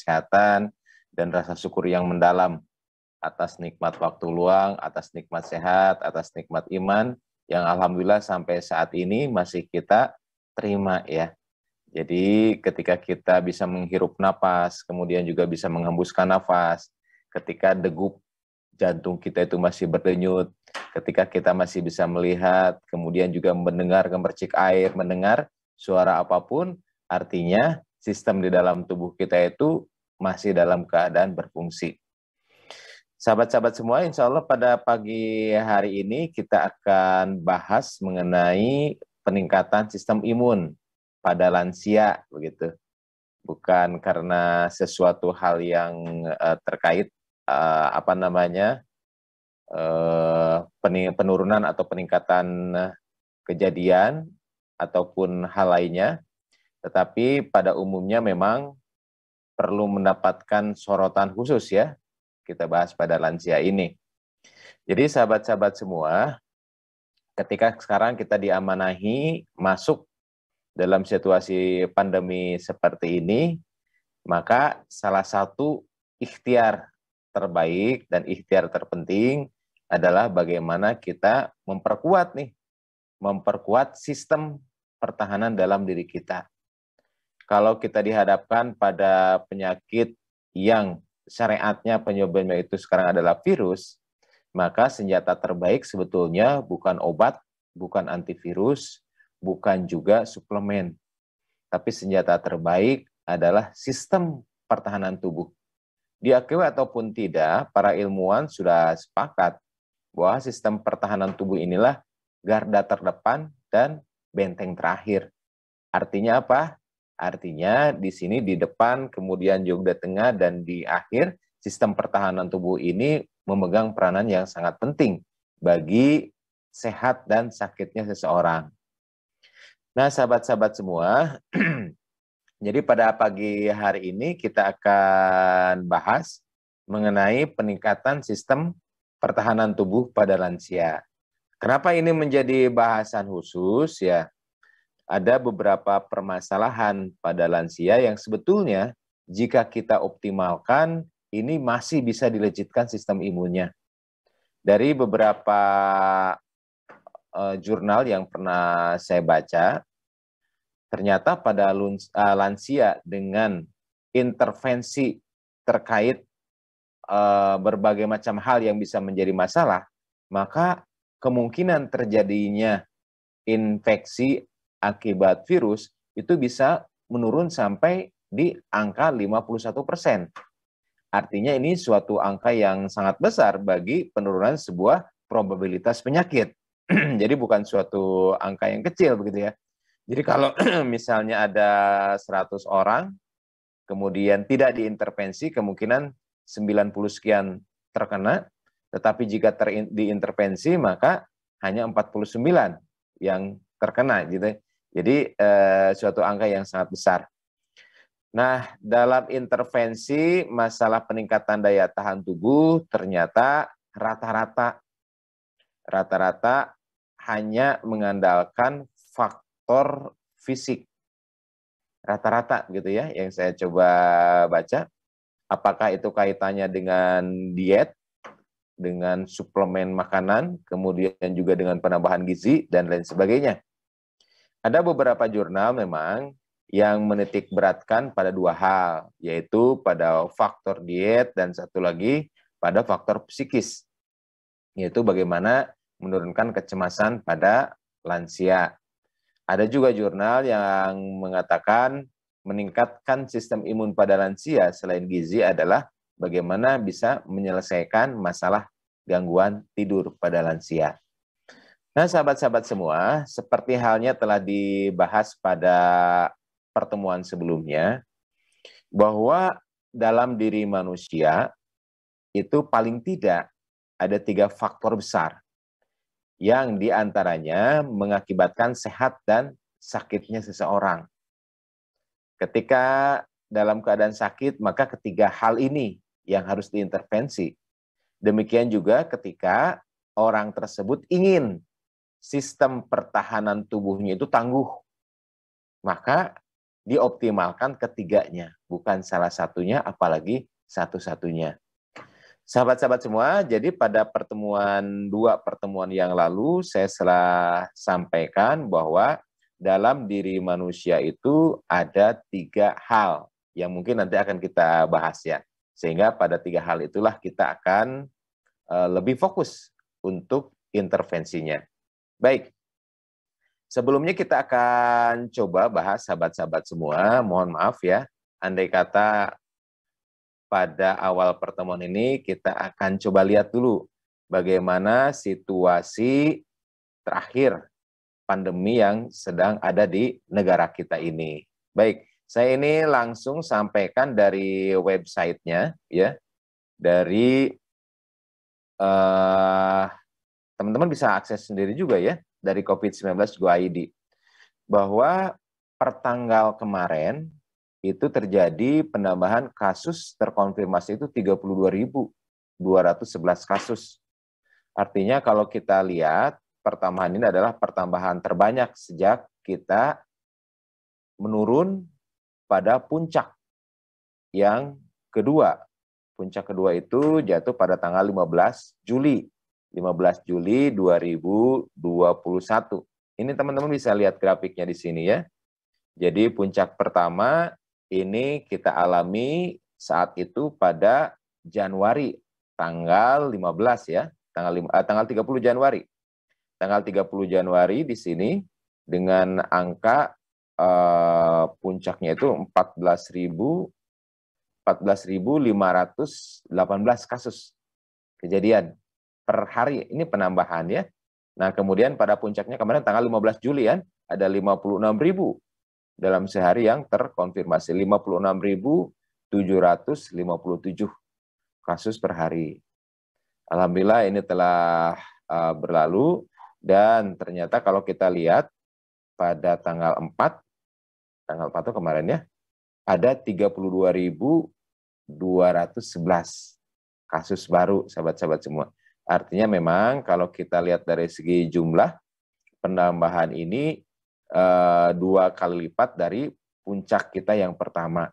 kesehatan, dan rasa syukur yang mendalam atas nikmat waktu luang, atas nikmat sehat, atas nikmat iman, yang alhamdulillah sampai saat ini masih kita terima ya. Jadi ketika kita bisa menghirup nafas, kemudian juga bisa menghembuskan nafas, ketika degup jantung kita itu masih berdenyut, ketika kita masih bisa melihat, kemudian juga mendengar kemercik air, mendengar suara apapun, artinya sistem di dalam tubuh kita itu masih dalam keadaan berfungsi. Sahabat-sahabat semua, insya Allah pada pagi hari ini kita akan bahas mengenai peningkatan sistem imun pada lansia, begitu. Bukan karena sesuatu hal yang uh, terkait uh, apa namanya uh, penurunan atau peningkatan kejadian ataupun hal lainnya, tetapi pada umumnya memang perlu mendapatkan sorotan khusus ya. Kita bahas pada lansia ini. Jadi sahabat-sahabat semua, ketika sekarang kita diamanahi masuk dalam situasi pandemi seperti ini, maka salah satu ikhtiar terbaik dan ikhtiar terpenting adalah bagaimana kita memperkuat nih, memperkuat sistem pertahanan dalam diri kita kalau kita dihadapkan pada penyakit yang syariatnya penyebabnya itu sekarang adalah virus, maka senjata terbaik sebetulnya bukan obat, bukan antivirus, bukan juga suplemen. Tapi senjata terbaik adalah sistem pertahanan tubuh. Diakui ataupun tidak, para ilmuwan sudah sepakat bahwa sistem pertahanan tubuh inilah garda terdepan dan benteng terakhir. Artinya apa? Artinya di sini di depan, kemudian juga Tengah, dan di akhir sistem pertahanan tubuh ini memegang peranan yang sangat penting bagi sehat dan sakitnya seseorang. Nah, sahabat-sahabat semua, jadi pada pagi hari ini kita akan bahas mengenai peningkatan sistem pertahanan tubuh pada lansia. Kenapa ini menjadi bahasan khusus ya? ada beberapa permasalahan pada lansia yang sebetulnya jika kita optimalkan ini masih bisa dilejitkan sistem imunnya. Dari beberapa eh, jurnal yang pernah saya baca, ternyata pada eh, lansia dengan intervensi terkait eh, berbagai macam hal yang bisa menjadi masalah, maka kemungkinan terjadinya infeksi akibat virus itu bisa menurun sampai di angka 51 persen. Artinya ini suatu angka yang sangat besar bagi penurunan sebuah probabilitas penyakit. Jadi bukan suatu angka yang kecil begitu ya. Jadi kalau misalnya ada 100 orang, kemudian tidak diintervensi, kemungkinan 90 sekian terkena, tetapi jika terintervensi diintervensi maka hanya 49 yang terkena gitu. Jadi eh, suatu angka yang sangat besar. Nah, dalam intervensi masalah peningkatan daya tahan tubuh ternyata rata-rata rata-rata hanya mengandalkan faktor fisik. Rata-rata gitu ya yang saya coba baca. Apakah itu kaitannya dengan diet, dengan suplemen makanan, kemudian juga dengan penambahan gizi dan lain sebagainya. Ada beberapa jurnal memang yang menitik beratkan pada dua hal, yaitu pada faktor diet dan satu lagi pada faktor psikis, yaitu bagaimana menurunkan kecemasan pada lansia. Ada juga jurnal yang mengatakan meningkatkan sistem imun pada lansia selain gizi adalah bagaimana bisa menyelesaikan masalah gangguan tidur pada lansia. Nah, sahabat-sahabat semua, seperti halnya telah dibahas pada pertemuan sebelumnya, bahwa dalam diri manusia itu paling tidak ada tiga faktor besar yang diantaranya mengakibatkan sehat dan sakitnya seseorang. Ketika dalam keadaan sakit, maka ketiga hal ini yang harus diintervensi. Demikian juga ketika orang tersebut ingin sistem pertahanan tubuhnya itu tangguh. Maka dioptimalkan ketiganya, bukan salah satunya apalagi satu-satunya. Sahabat-sahabat semua, jadi pada pertemuan dua pertemuan yang lalu saya telah sampaikan bahwa dalam diri manusia itu ada tiga hal yang mungkin nanti akan kita bahas ya. Sehingga pada tiga hal itulah kita akan eh, lebih fokus untuk intervensinya. Baik. Sebelumnya kita akan coba bahas sahabat-sahabat semua. Mohon maaf ya, andai kata pada awal pertemuan ini kita akan coba lihat dulu bagaimana situasi terakhir pandemi yang sedang ada di negara kita ini. Baik, saya ini langsung sampaikan dari websitenya ya, dari uh, teman-teman bisa akses sendiri juga ya dari COVID-19 Go ID bahwa pertanggal kemarin itu terjadi penambahan kasus terkonfirmasi itu 32.211 kasus. Artinya kalau kita lihat pertambahan ini adalah pertambahan terbanyak sejak kita menurun pada puncak yang kedua. Puncak kedua itu jatuh pada tanggal 15 Juli 15 Juli 2021. Ini teman-teman bisa lihat grafiknya di sini ya. Jadi puncak pertama ini kita alami saat itu pada Januari tanggal 15 ya, tanggal 5, eh, tanggal 30 Januari. Tanggal 30 Januari di sini dengan angka eh, puncaknya itu 14.000 14.518 kasus kejadian per hari. Ini penambahan ya. Nah, kemudian pada puncaknya kemarin tanggal 15 Juli ya ada 56 ribu dalam sehari yang terkonfirmasi ribu 56.757 kasus per hari. Alhamdulillah ini telah uh, berlalu dan ternyata kalau kita lihat pada tanggal 4 tanggal 4 itu kemarin ya ada 32.211 kasus baru sahabat-sahabat semua. Artinya memang kalau kita lihat dari segi jumlah, penambahan ini eh, dua kali lipat dari puncak kita yang pertama,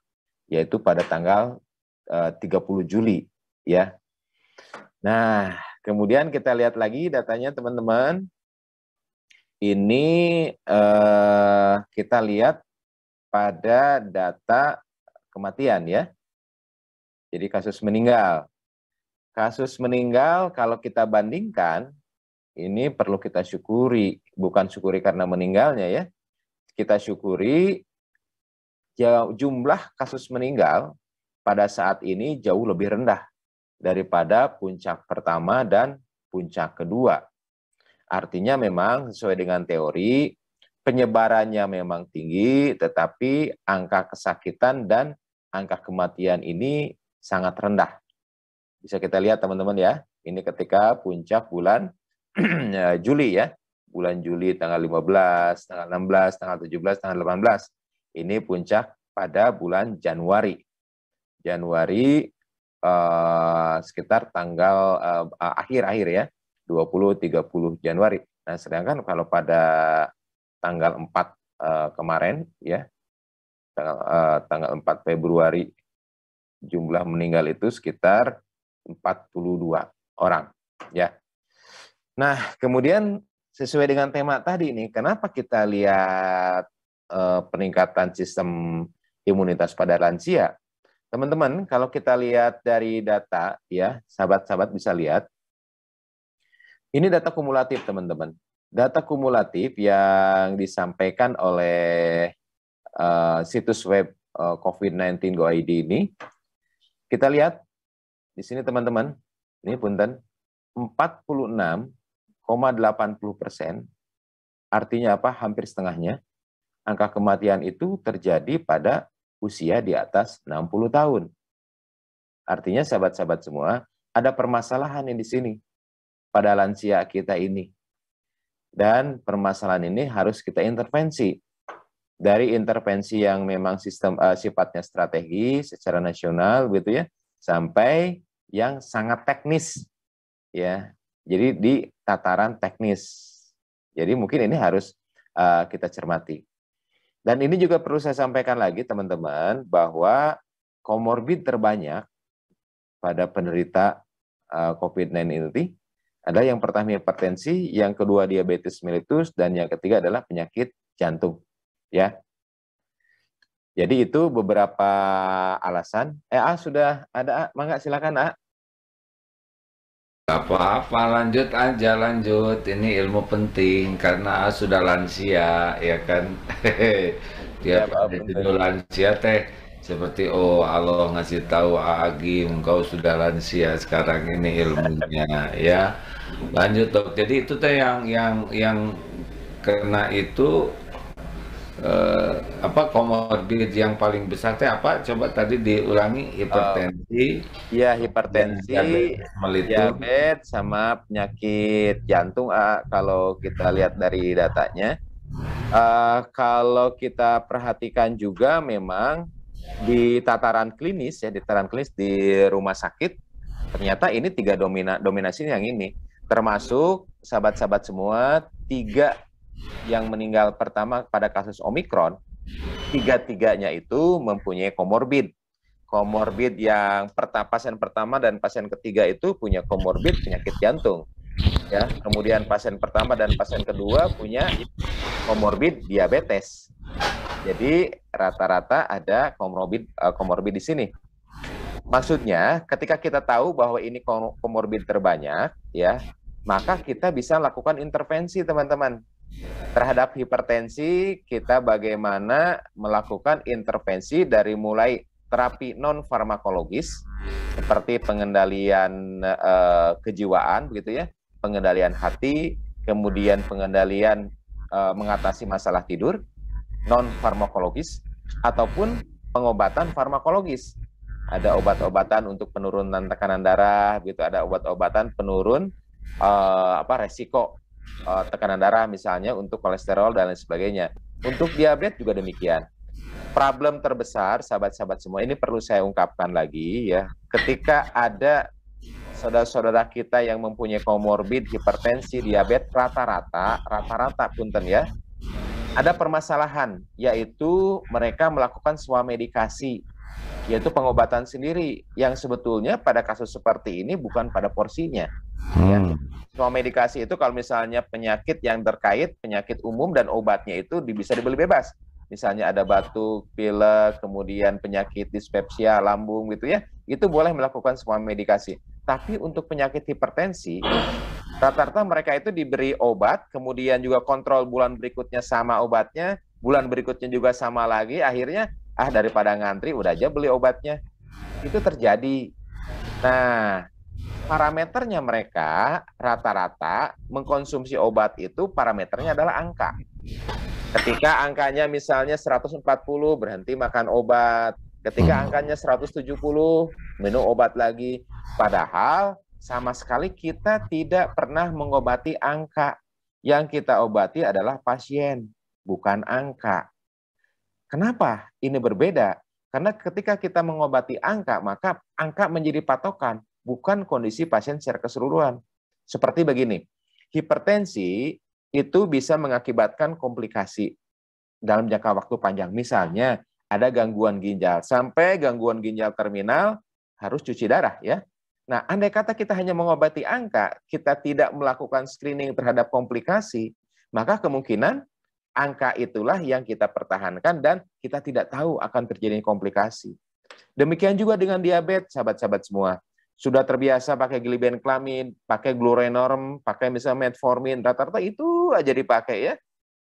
yaitu pada tanggal 30 eh, Juli. ya. Nah, kemudian kita lihat lagi datanya teman-teman. Ini eh, kita lihat pada data kematian ya. Jadi kasus meninggal kasus meninggal kalau kita bandingkan ini perlu kita syukuri, bukan syukuri karena meninggalnya ya. Kita syukuri jumlah kasus meninggal pada saat ini jauh lebih rendah daripada puncak pertama dan puncak kedua. Artinya memang sesuai dengan teori penyebarannya memang tinggi tetapi angka kesakitan dan angka kematian ini sangat rendah bisa kita lihat teman-teman ya. Ini ketika puncak bulan ya, Juli ya. Bulan Juli tanggal 15, tanggal 16, tanggal 17, tanggal 18. Ini puncak pada bulan Januari. Januari eh, sekitar tanggal eh, akhir-akhir eh, ya. 20-30 Januari. Nah, sedangkan kalau pada tanggal 4 eh, kemarin ya tanggal, eh, tanggal 4 Februari jumlah meninggal itu sekitar orang ya. Nah, kemudian sesuai dengan tema tadi ini, kenapa kita lihat eh, peningkatan sistem imunitas pada lansia? Teman-teman, kalau kita lihat dari data ya, sahabat-sahabat bisa lihat ini data kumulatif, teman-teman. Data kumulatif yang disampaikan oleh uh, situs web uh, covid ID ini, kita lihat di sini teman-teman, ini punten 46,80 persen, artinya apa? Hampir setengahnya. Angka kematian itu terjadi pada usia di atas 60 tahun. Artinya sahabat-sahabat semua, ada permasalahan yang di sini pada lansia kita ini. Dan permasalahan ini harus kita intervensi. Dari intervensi yang memang sistem uh, sifatnya strategi secara nasional gitu ya, sampai yang sangat teknis ya. Jadi di tataran teknis. Jadi mungkin ini harus uh, kita cermati. Dan ini juga perlu saya sampaikan lagi teman-teman bahwa komorbid terbanyak pada penderita uh, eh, COVID-19 ini ada yang pertama hipertensi, yang kedua diabetes mellitus, dan yang ketiga adalah penyakit jantung. Ya, jadi itu beberapa alasan. Eh, ah, sudah ada, ah. Mangga silakan, ah. Apa-apa, lanjut aja, lanjut. Ini ilmu penting karena sudah lansia, ya kan? Dia ya, lansia teh seperti oh Allah ngasih tahu Agim engkau sudah lansia sekarang ini ilmunya ya lanjut dok jadi itu teh yang yang yang kena itu eh, apa komorbid yang paling besar teh apa coba tadi diulangi hipertensi uh, ya hipertensi diabetes, diabetes sama penyakit jantung ah, kalau kita lihat dari datanya uh, kalau kita perhatikan juga memang di tataran klinis ya di tataran klinis di rumah sakit ternyata ini tiga domina dominasi yang ini termasuk sahabat-sahabat semua tiga yang meninggal pertama pada kasus Omikron, tiga-tiganya itu mempunyai komorbid. Komorbid yang pertama pasien pertama dan pasien ketiga itu punya komorbid penyakit jantung. Ya, kemudian pasien pertama dan pasien kedua punya komorbid diabetes. Jadi rata-rata ada komorbid eh, komorbid di sini. Maksudnya, ketika kita tahu bahwa ini komorbid terbanyak, ya, maka kita bisa lakukan intervensi, teman-teman terhadap hipertensi kita bagaimana melakukan intervensi dari mulai terapi non farmakologis seperti pengendalian eh, kejiwaan begitu ya, pengendalian hati, kemudian pengendalian eh, mengatasi masalah tidur non farmakologis ataupun pengobatan farmakologis. Ada obat-obatan untuk penurunan tekanan darah, begitu ada obat-obatan penurun uh, apa resiko uh, tekanan darah misalnya untuk kolesterol dan lain sebagainya. Untuk diabetes juga demikian. Problem terbesar sahabat-sahabat semua ini perlu saya ungkapkan lagi ya. Ketika ada saudara-saudara kita yang mempunyai komorbid hipertensi, diabetes rata-rata, rata-rata punten ya. Ada permasalahan yaitu mereka melakukan swamedikasi yaitu pengobatan sendiri yang sebetulnya pada kasus seperti ini bukan pada porsinya Ya. Hmm. Ya. Semua medikasi itu kalau misalnya penyakit yang terkait, penyakit umum dan obatnya itu bisa dibeli bebas. Misalnya ada batuk, pilek, kemudian penyakit dispepsia, lambung gitu ya, itu boleh melakukan semua medikasi. Tapi untuk penyakit hipertensi, rata-rata mereka itu diberi obat, kemudian juga kontrol bulan berikutnya sama obatnya, bulan berikutnya juga sama lagi, akhirnya ah daripada ngantri udah aja beli obatnya. Itu terjadi. Nah, parameternya mereka rata-rata mengkonsumsi obat itu parameternya adalah angka. Ketika angkanya misalnya 140 berhenti makan obat, ketika hmm. angkanya 170 minum obat lagi. Padahal sama sekali kita tidak pernah mengobati angka. Yang kita obati adalah pasien, bukan angka. Kenapa ini berbeda? Karena ketika kita mengobati angka, maka angka menjadi patokan bukan kondisi pasien secara keseluruhan. Seperti begini, hipertensi itu bisa mengakibatkan komplikasi dalam jangka waktu panjang. Misalnya, ada gangguan ginjal. Sampai gangguan ginjal terminal, harus cuci darah ya. Nah, andai kata kita hanya mengobati angka, kita tidak melakukan screening terhadap komplikasi, maka kemungkinan angka itulah yang kita pertahankan dan kita tidak tahu akan terjadi komplikasi. Demikian juga dengan diabetes, sahabat-sahabat semua sudah terbiasa pakai kelamin, pakai glurenorm, pakai misalnya metformin, rata-rata itu aja dipakai ya,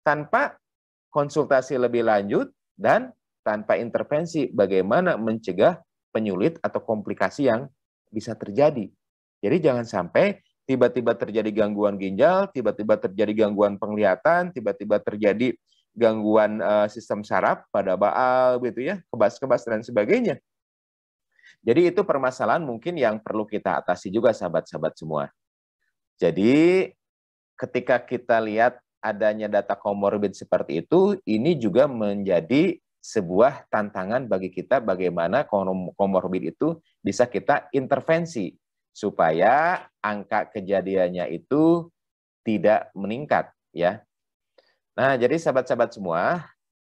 tanpa konsultasi lebih lanjut dan tanpa intervensi bagaimana mencegah penyulit atau komplikasi yang bisa terjadi. Jadi jangan sampai tiba-tiba terjadi gangguan ginjal, tiba-tiba terjadi gangguan penglihatan, tiba-tiba terjadi gangguan eh, sistem saraf pada baal gitu ya, kebas-kebas dan sebagainya. Jadi itu permasalahan mungkin yang perlu kita atasi juga sahabat-sahabat semua. Jadi ketika kita lihat adanya data komorbid seperti itu, ini juga menjadi sebuah tantangan bagi kita bagaimana komorbid itu bisa kita intervensi supaya angka kejadiannya itu tidak meningkat ya. Nah, jadi sahabat-sahabat semua,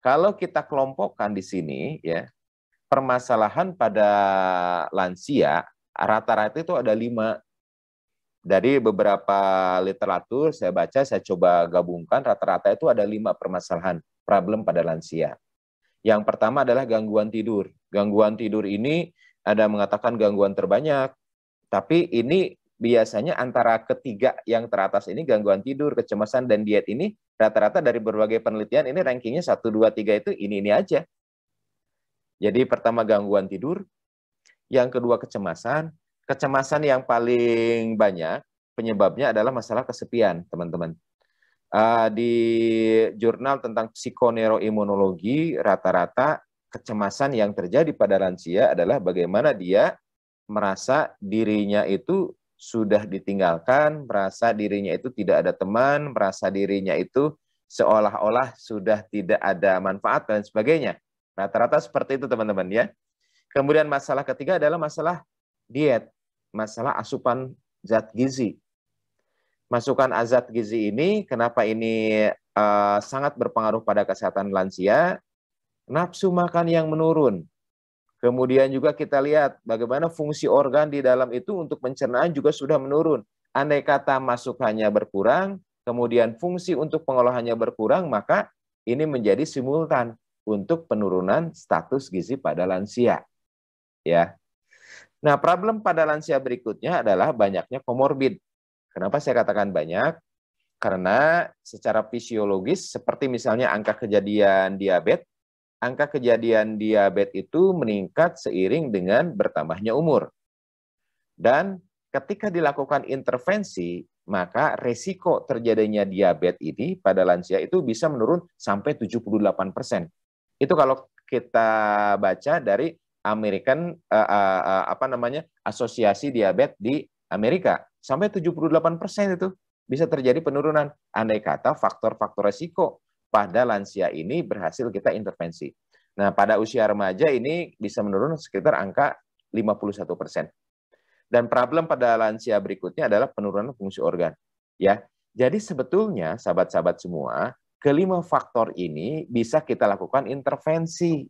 kalau kita kelompokkan di sini ya, permasalahan pada lansia rata-rata itu ada lima. Dari beberapa literatur saya baca, saya coba gabungkan, rata-rata itu ada lima permasalahan problem pada lansia. Yang pertama adalah gangguan tidur. Gangguan tidur ini ada mengatakan gangguan terbanyak, tapi ini biasanya antara ketiga yang teratas ini gangguan tidur, kecemasan, dan diet ini rata-rata dari berbagai penelitian ini rankingnya 1, 2, 3 itu ini-ini aja jadi pertama gangguan tidur, yang kedua kecemasan. Kecemasan yang paling banyak penyebabnya adalah masalah kesepian, teman-teman. Ah, di jurnal tentang psikoneuroimunologi, rata-rata kecemasan yang terjadi pada lansia adalah bagaimana dia merasa dirinya itu sudah ditinggalkan, merasa dirinya itu tidak ada teman, merasa dirinya itu seolah-olah sudah tidak ada manfaat dan sebagainya. Nah, Rata-rata seperti itu teman-teman ya. Kemudian masalah ketiga adalah masalah diet, masalah asupan zat gizi. Masukan azat gizi ini, kenapa ini uh, sangat berpengaruh pada kesehatan lansia? Nafsu makan yang menurun. Kemudian juga kita lihat bagaimana fungsi organ di dalam itu untuk pencernaan juga sudah menurun. Andai kata masukannya berkurang, kemudian fungsi untuk pengolahannya berkurang, maka ini menjadi simultan untuk penurunan status gizi pada lansia. Ya. Nah, problem pada lansia berikutnya adalah banyaknya komorbid. Kenapa saya katakan banyak? Karena secara fisiologis seperti misalnya angka kejadian diabetes, angka kejadian diabetes itu meningkat seiring dengan bertambahnya umur. Dan ketika dilakukan intervensi, maka resiko terjadinya diabetes ini pada lansia itu bisa menurun sampai 78 persen. Itu kalau kita baca dari American uh, uh, uh, apa namanya Asosiasi Diabetes di Amerika sampai 78% itu bisa terjadi penurunan andai kata faktor-faktor resiko pada lansia ini berhasil kita intervensi. Nah, pada usia remaja ini bisa menurun sekitar angka 51%. Dan problem pada lansia berikutnya adalah penurunan fungsi organ, ya. Jadi sebetulnya sahabat-sahabat semua, kelima faktor ini bisa kita lakukan intervensi.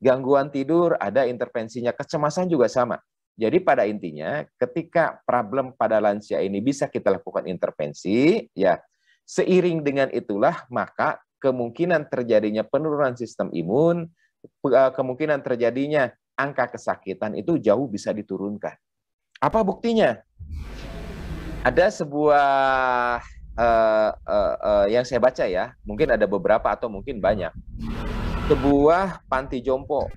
Gangguan tidur ada intervensinya, kecemasan juga sama. Jadi pada intinya ketika problem pada lansia ini bisa kita lakukan intervensi, ya seiring dengan itulah maka kemungkinan terjadinya penurunan sistem imun, eh, kemungkinan terjadinya angka kesakitan itu jauh bisa diturunkan. Apa buktinya? Ada sebuah uh, uh, yang saya baca ya, mungkin ada beberapa atau mungkin banyak. Sebuah panti jompo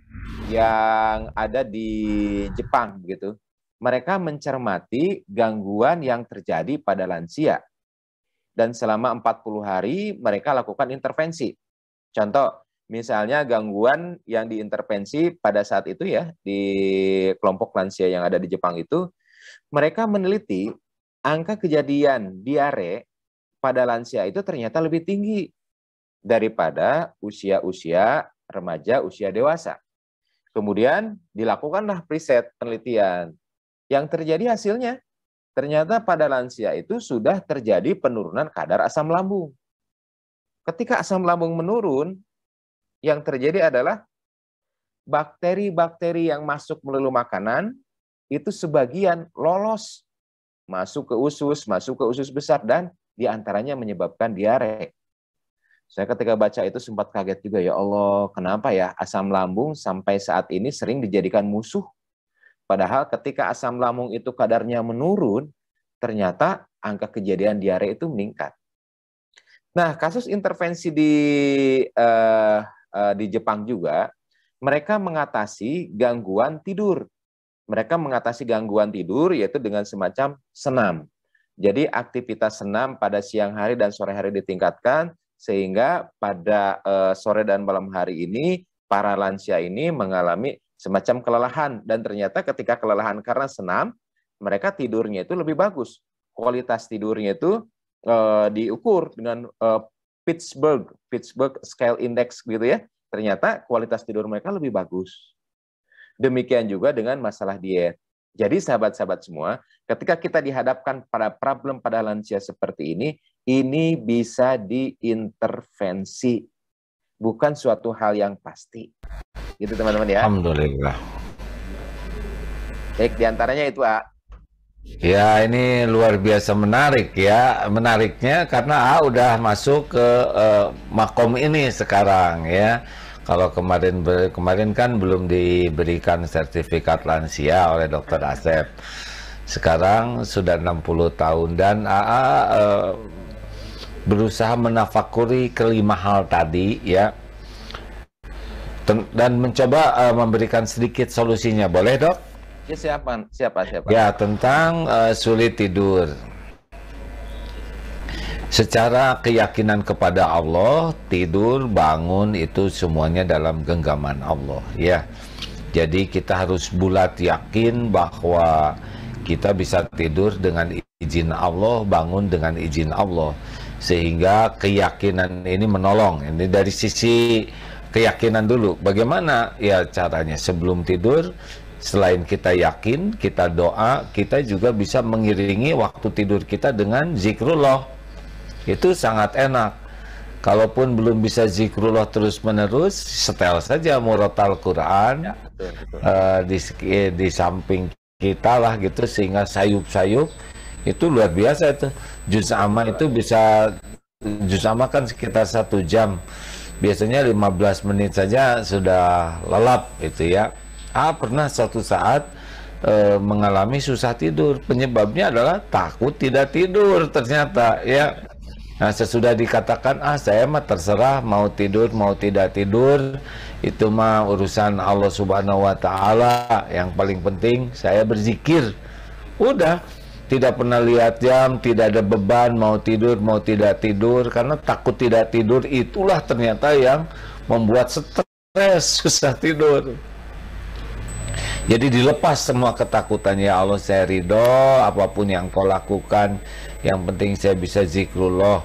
yang ada di Jepang gitu. Mereka mencermati gangguan yang terjadi pada lansia. Dan selama 40 hari mereka lakukan intervensi. Contoh, misalnya gangguan yang diintervensi pada saat itu ya di kelompok lansia yang ada di Jepang itu, mereka meneliti angka kejadian diare pada lansia itu ternyata lebih tinggi daripada usia-usia remaja, usia dewasa. Kemudian dilakukanlah preset penelitian. Yang terjadi hasilnya, ternyata pada lansia itu sudah terjadi penurunan kadar asam lambung. Ketika asam lambung menurun, yang terjadi adalah bakteri-bakteri yang masuk melalui makanan itu sebagian lolos masuk ke usus, masuk ke usus besar dan di antaranya menyebabkan diare. Saya ketika baca itu sempat kaget juga, ya Allah, kenapa ya asam lambung sampai saat ini sering dijadikan musuh? Padahal ketika asam lambung itu kadarnya menurun, ternyata angka kejadian diare itu meningkat. Nah, kasus intervensi di uh, uh, di Jepang juga, mereka mengatasi gangguan tidur. Mereka mengatasi gangguan tidur yaitu dengan semacam senam. Jadi aktivitas senam pada siang hari dan sore hari ditingkatkan sehingga pada uh, sore dan malam hari ini para lansia ini mengalami semacam kelelahan dan ternyata ketika kelelahan karena senam mereka tidurnya itu lebih bagus. Kualitas tidurnya itu uh, diukur dengan uh, Pittsburgh Pittsburgh Scale Index gitu ya. Ternyata kualitas tidur mereka lebih bagus. Demikian juga dengan masalah diet jadi sahabat-sahabat semua, ketika kita dihadapkan pada problem pada lansia seperti ini, ini bisa diintervensi. Bukan suatu hal yang pasti. Gitu teman-teman ya. Alhamdulillah. Baik, diantaranya itu A. Ya, ini luar biasa menarik ya. Menariknya karena A udah masuk ke uh, makom ini sekarang ya kalau kemarin kemarin kan belum diberikan sertifikat lansia oleh dokter Asep. Sekarang sudah 60 tahun dan AA uh, e, berusaha menafakuri kelima hal tadi ya dan mencoba uh, memberikan sedikit solusinya. Boleh, Dok? Ya, siapa? Siapa? Siapa? Ya, tentang uh, sulit tidur. Secara keyakinan kepada Allah, tidur, bangun itu semuanya dalam genggaman Allah, ya. Jadi kita harus bulat yakin bahwa kita bisa tidur dengan izin Allah, bangun dengan izin Allah. Sehingga keyakinan ini menolong. Ini dari sisi keyakinan dulu. Bagaimana ya caranya sebelum tidur selain kita yakin, kita doa, kita juga bisa mengiringi waktu tidur kita dengan zikrullah itu sangat enak kalaupun belum bisa zikrullah terus menerus setel saja murotal Quran ya, betul, betul. Uh, di eh, di samping kita lah gitu sehingga sayup-sayup itu luar biasa itu juz amma itu bisa juz amma kan sekitar satu jam biasanya 15 menit saja sudah lelap itu ya ah pernah satu saat eh, mengalami susah tidur penyebabnya adalah takut tidak tidur ternyata ya Nah, sesudah dikatakan ah saya mah terserah mau tidur mau tidak tidur itu mah urusan Allah Subhanahu wa taala. Yang paling penting saya berzikir. Udah tidak pernah lihat jam, tidak ada beban mau tidur mau tidak tidur karena takut tidak tidur itulah ternyata yang membuat stres, susah tidur. Jadi dilepas semua ketakutannya Allah saya ridho apapun yang kau lakukan yang penting saya bisa zikrullah.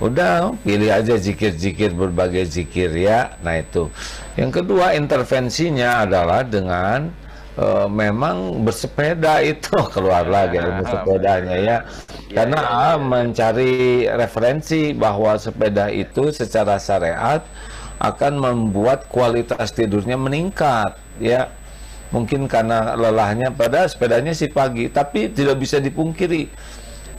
Udah pilih aja zikir-zikir berbagai zikir ya. Nah itu. Yang kedua intervensinya adalah dengan e, memang bersepeda itu keluar ya, lagi ilmu ya, sepedanya ya. ya karena ya, ya. mencari referensi bahwa sepeda itu secara syariat akan membuat kualitas tidurnya meningkat ya mungkin karena lelahnya pada sepedanya si pagi tapi tidak bisa dipungkiri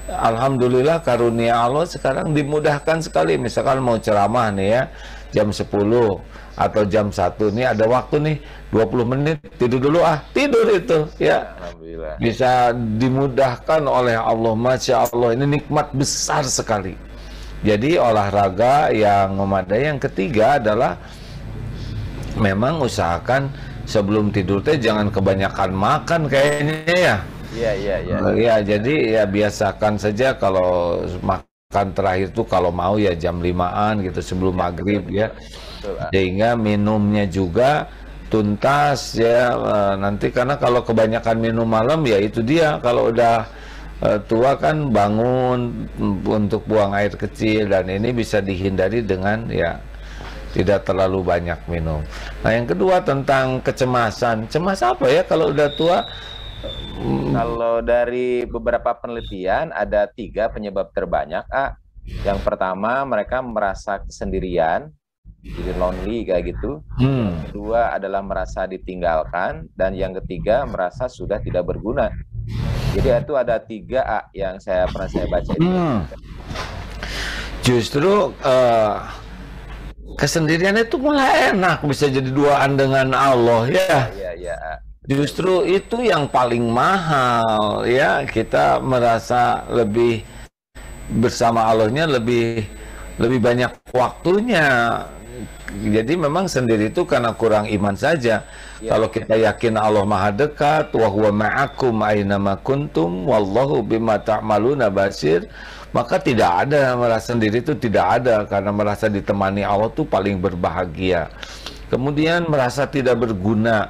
Alhamdulillah karunia Allah sekarang dimudahkan sekali misalkan mau ceramah nih ya jam 10 atau jam 1 nih ada waktu nih 20 menit tidur dulu ah tidur itu ya bisa dimudahkan oleh Allah Masya Allah ini nikmat besar sekali jadi olahraga yang memadai yang ketiga adalah memang usahakan sebelum tidur teh jangan kebanyakan makan kayaknya ya. Iya iya iya. Eh, iya jadi ya biasakan saja kalau makan terakhir tuh kalau mau ya jam limaan gitu sebelum ya, maghrib betul, ya. Betul, ah. Sehingga minumnya juga tuntas ya eh, nanti karena kalau kebanyakan minum malam ya itu dia kalau udah eh, tua kan bangun mm, untuk buang air kecil dan ini bisa dihindari dengan ya tidak terlalu banyak minum. Nah, yang kedua tentang kecemasan. Cemas apa ya kalau udah tua? Hmm. Kalau dari beberapa penelitian ada tiga penyebab terbanyak. Ah, yang pertama mereka merasa kesendirian, jadi lonely kayak gitu. Hmm. Dua kedua adalah merasa ditinggalkan dan yang ketiga merasa sudah tidak berguna. Jadi itu ada tiga A yang saya pernah saya baca. Hmm. Justru uh, kesendirian itu malah enak bisa jadi duaan dengan Allah ya. Ya, ya, ya. Justru itu yang paling mahal ya kita merasa lebih bersama Allahnya lebih lebih banyak waktunya. Jadi memang sendiri itu karena kurang iman saja. Ya. Kalau kita yakin Allah Maha Dekat, wa huwa ma'akum aina kuntum wallahu bima ta'maluna basir maka tidak ada merasa sendiri itu tidak ada karena merasa ditemani Allah tuh paling berbahagia. Kemudian merasa tidak berguna.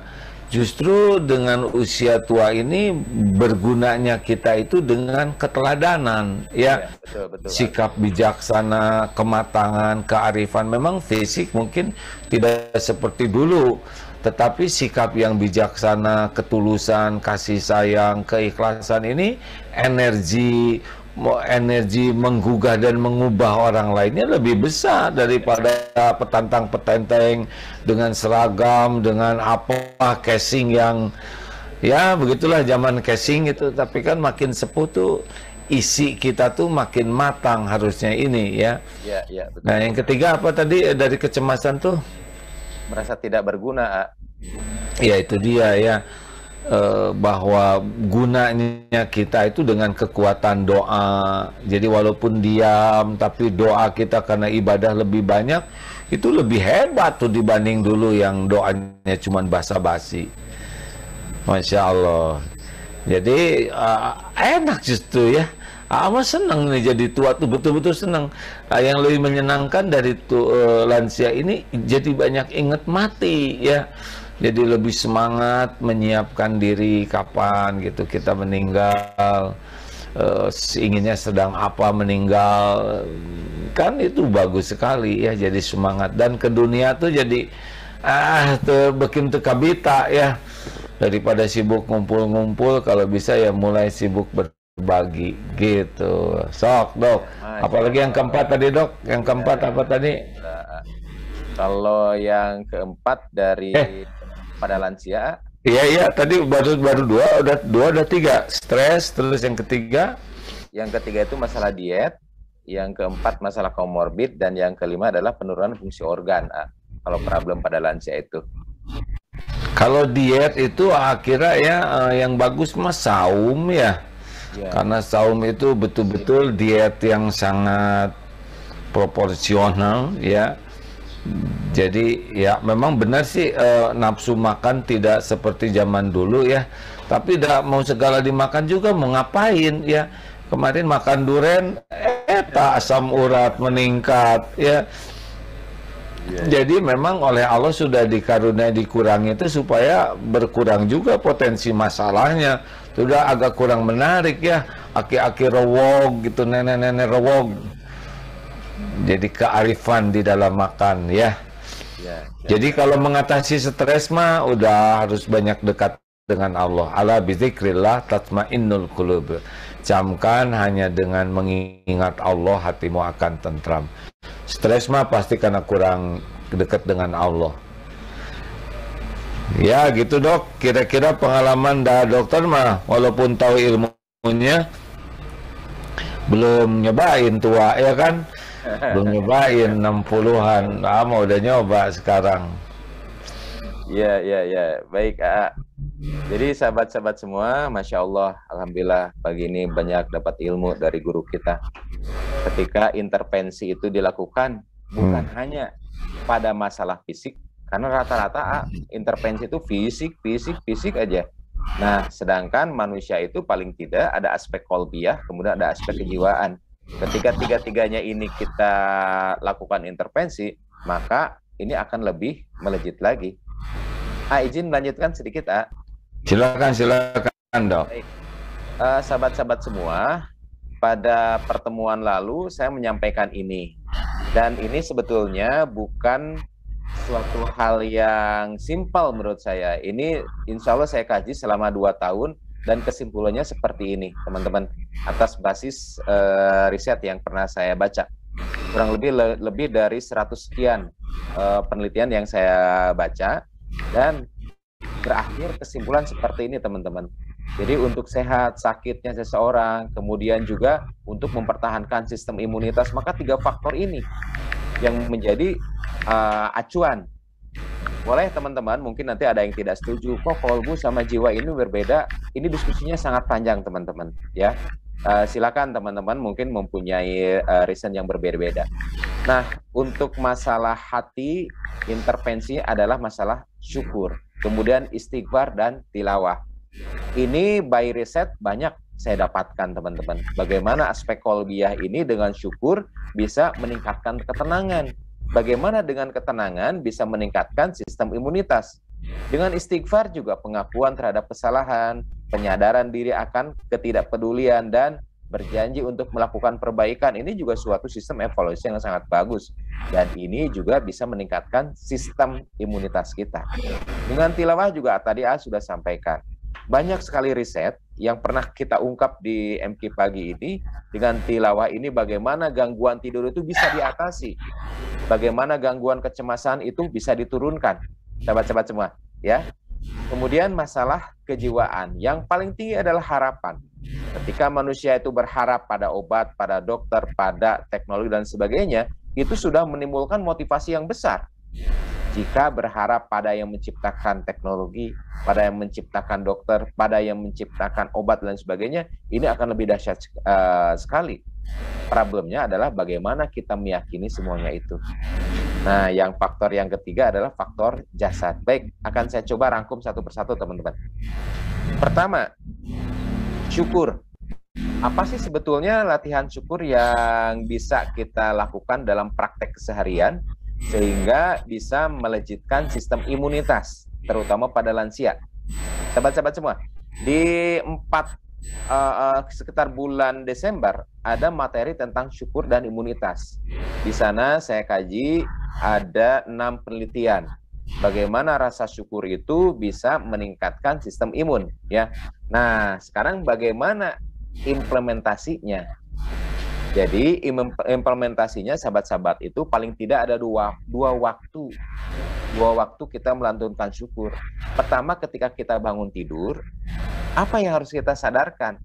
Justru dengan usia tua ini bergunanya kita itu dengan keteladanan, ya, ya betul, betul. sikap bijaksana, kematangan, kearifan. Memang fisik mungkin tidak seperti dulu, tetapi sikap yang bijaksana, ketulusan, kasih sayang, keikhlasan ini energi Mau energi menggugah dan mengubah orang lainnya lebih besar daripada petantang-petenteng dengan seragam dengan apa casing yang ya begitulah zaman casing itu tapi kan makin sepuh isi kita tuh makin matang harusnya ini ya. Ya, ya betul. Nah, yang ketiga apa tadi eh, dari kecemasan tuh merasa tidak berguna. Iya, itu dia ya. Eh, bahwa gunanya kita itu dengan kekuatan doa. Jadi walaupun diam tapi doa kita karena ibadah lebih banyak itu lebih hebat tuh dibanding dulu yang doanya cuma basa-basi. Masya Allah. Jadi uh, enak justru ya. Ama senang nih jadi tua tuh betul-betul senang. Uh, nah, yang lebih menyenangkan dari tu, uh, lansia ini jadi banyak inget mati ya jadi lebih semangat menyiapkan diri kapan gitu kita meninggal uh, inginnya sedang apa meninggal kan itu bagus sekali ya jadi semangat dan ke dunia tuh jadi ah terbekin tuh ya daripada sibuk ngumpul-ngumpul kalau bisa ya mulai sibuk berbagi gitu sok dok ya, apalagi yang keempat tadi dok yang keempat apa tadi kalau yang keempat dari eh pada lansia. Iya iya tadi baru baru dua udah dua udah tiga stres terus yang ketiga yang ketiga itu masalah diet yang keempat masalah komorbid dan yang kelima adalah penurunan fungsi organ ah, kalau problem pada lansia itu kalau diet itu akhirnya ya eh, yang bagus mas saum ya ya. karena saum itu betul-betul diet yang sangat proporsional ya jadi ya memang benar sih e, nafsu makan tidak seperti zaman dulu ya. Tapi tidak mau segala dimakan juga mau ngapain ya. Kemarin makan duren eta eh, asam urat meningkat ya. Iya, iya. Jadi memang oleh Allah sudah dikaruniai dikurangi itu supaya berkurang juga potensi masalahnya. Sudah agak kurang menarik ya, aki-aki rewog gitu, nenek-nenek rewog jadi kearifan di dalam makan ya. Ya, ya. Jadi kalau mengatasi stres mah udah harus banyak dekat dengan Allah. Ala bizikrillah tatmainnul qulub. Camkan hanya dengan mengingat Allah hatimu akan tentram. Stres mah pasti karena kurang dekat dengan Allah. Ya gitu dok, kira-kira pengalaman dah dokter mah walaupun tahu ilmunya belum nyobain tua ya kan belum nyobain 60-an lama ah, udah nyoba sekarang ya ya ya baik Aa. Ah. jadi sahabat-sahabat semua Masya Allah Alhamdulillah pagi ini banyak dapat ilmu dari guru kita ketika intervensi itu dilakukan bukan hmm. hanya pada masalah fisik karena rata-rata ah, intervensi itu fisik fisik fisik aja Nah, sedangkan manusia itu paling tidak ada aspek kolbiah, kemudian ada aspek kejiwaan. Ketika tiga-tiganya ini kita lakukan intervensi, maka ini akan lebih melejit lagi. A, ah, izin lanjutkan sedikit, A. Ah. Silakan, silakan, dok. sahabat eh, sahabat-sahabat semua, pada pertemuan lalu saya menyampaikan ini. Dan ini sebetulnya bukan suatu hal yang simpel menurut saya. Ini insya Allah saya kaji selama dua tahun dan kesimpulannya seperti ini, teman-teman, atas basis uh, riset yang pernah saya baca. Kurang lebih le lebih dari 100 sekian uh, penelitian yang saya baca dan berakhir kesimpulan seperti ini, teman-teman. Jadi untuk sehat sakitnya seseorang, kemudian juga untuk mempertahankan sistem imunitas, maka tiga faktor ini yang menjadi uh, acuan boleh teman-teman mungkin nanti ada yang tidak setuju kok kolbu sama jiwa ini berbeda ini diskusinya sangat panjang teman-teman ya uh, silakan teman-teman mungkin mempunyai uh, reason yang berbeda-beda nah untuk masalah hati intervensi adalah masalah syukur kemudian istighfar dan tilawah ini by riset banyak saya dapatkan teman-teman bagaimana aspek kolbiah ini dengan syukur bisa meningkatkan ketenangan Bagaimana dengan ketenangan bisa meningkatkan sistem imunitas? Dengan istighfar juga pengakuan terhadap kesalahan, penyadaran diri akan ketidakpedulian dan berjanji untuk melakukan perbaikan ini juga suatu sistem evolusi yang sangat bagus dan ini juga bisa meningkatkan sistem imunitas kita. Dengan tilawah juga tadi A sudah sampaikan. Banyak sekali riset yang pernah kita ungkap di MK pagi ini dengan tilawah ini bagaimana gangguan tidur itu bisa diatasi. Bagaimana gangguan kecemasan itu bisa diturunkan. Sahabat-sahabat semua, ya. Kemudian masalah kejiwaan yang paling tinggi adalah harapan. Ketika manusia itu berharap pada obat, pada dokter, pada teknologi dan sebagainya, itu sudah menimbulkan motivasi yang besar. Jika berharap pada yang menciptakan teknologi, pada yang menciptakan dokter, pada yang menciptakan obat dan sebagainya, ini akan lebih dahsyat uh, sekali. Problemnya adalah bagaimana kita meyakini semuanya itu. Nah, yang faktor yang ketiga adalah faktor jasad. Baik, akan saya coba rangkum satu persatu, teman-teman. Pertama, syukur. Apa sih sebetulnya latihan syukur yang bisa kita lakukan dalam praktek keseharian sehingga bisa melejitkan sistem imunitas terutama pada lansia. Sahabat-sahabat semua, di empat uh, uh, sekitar bulan Desember ada materi tentang syukur dan imunitas. Di sana saya kaji ada enam penelitian bagaimana rasa syukur itu bisa meningkatkan sistem imun ya. Nah, sekarang bagaimana implementasinya? Jadi implementasinya sahabat-sahabat itu paling tidak ada dua dua waktu. Dua waktu kita melantunkan syukur. Pertama ketika kita bangun tidur, apa yang harus kita sadarkan?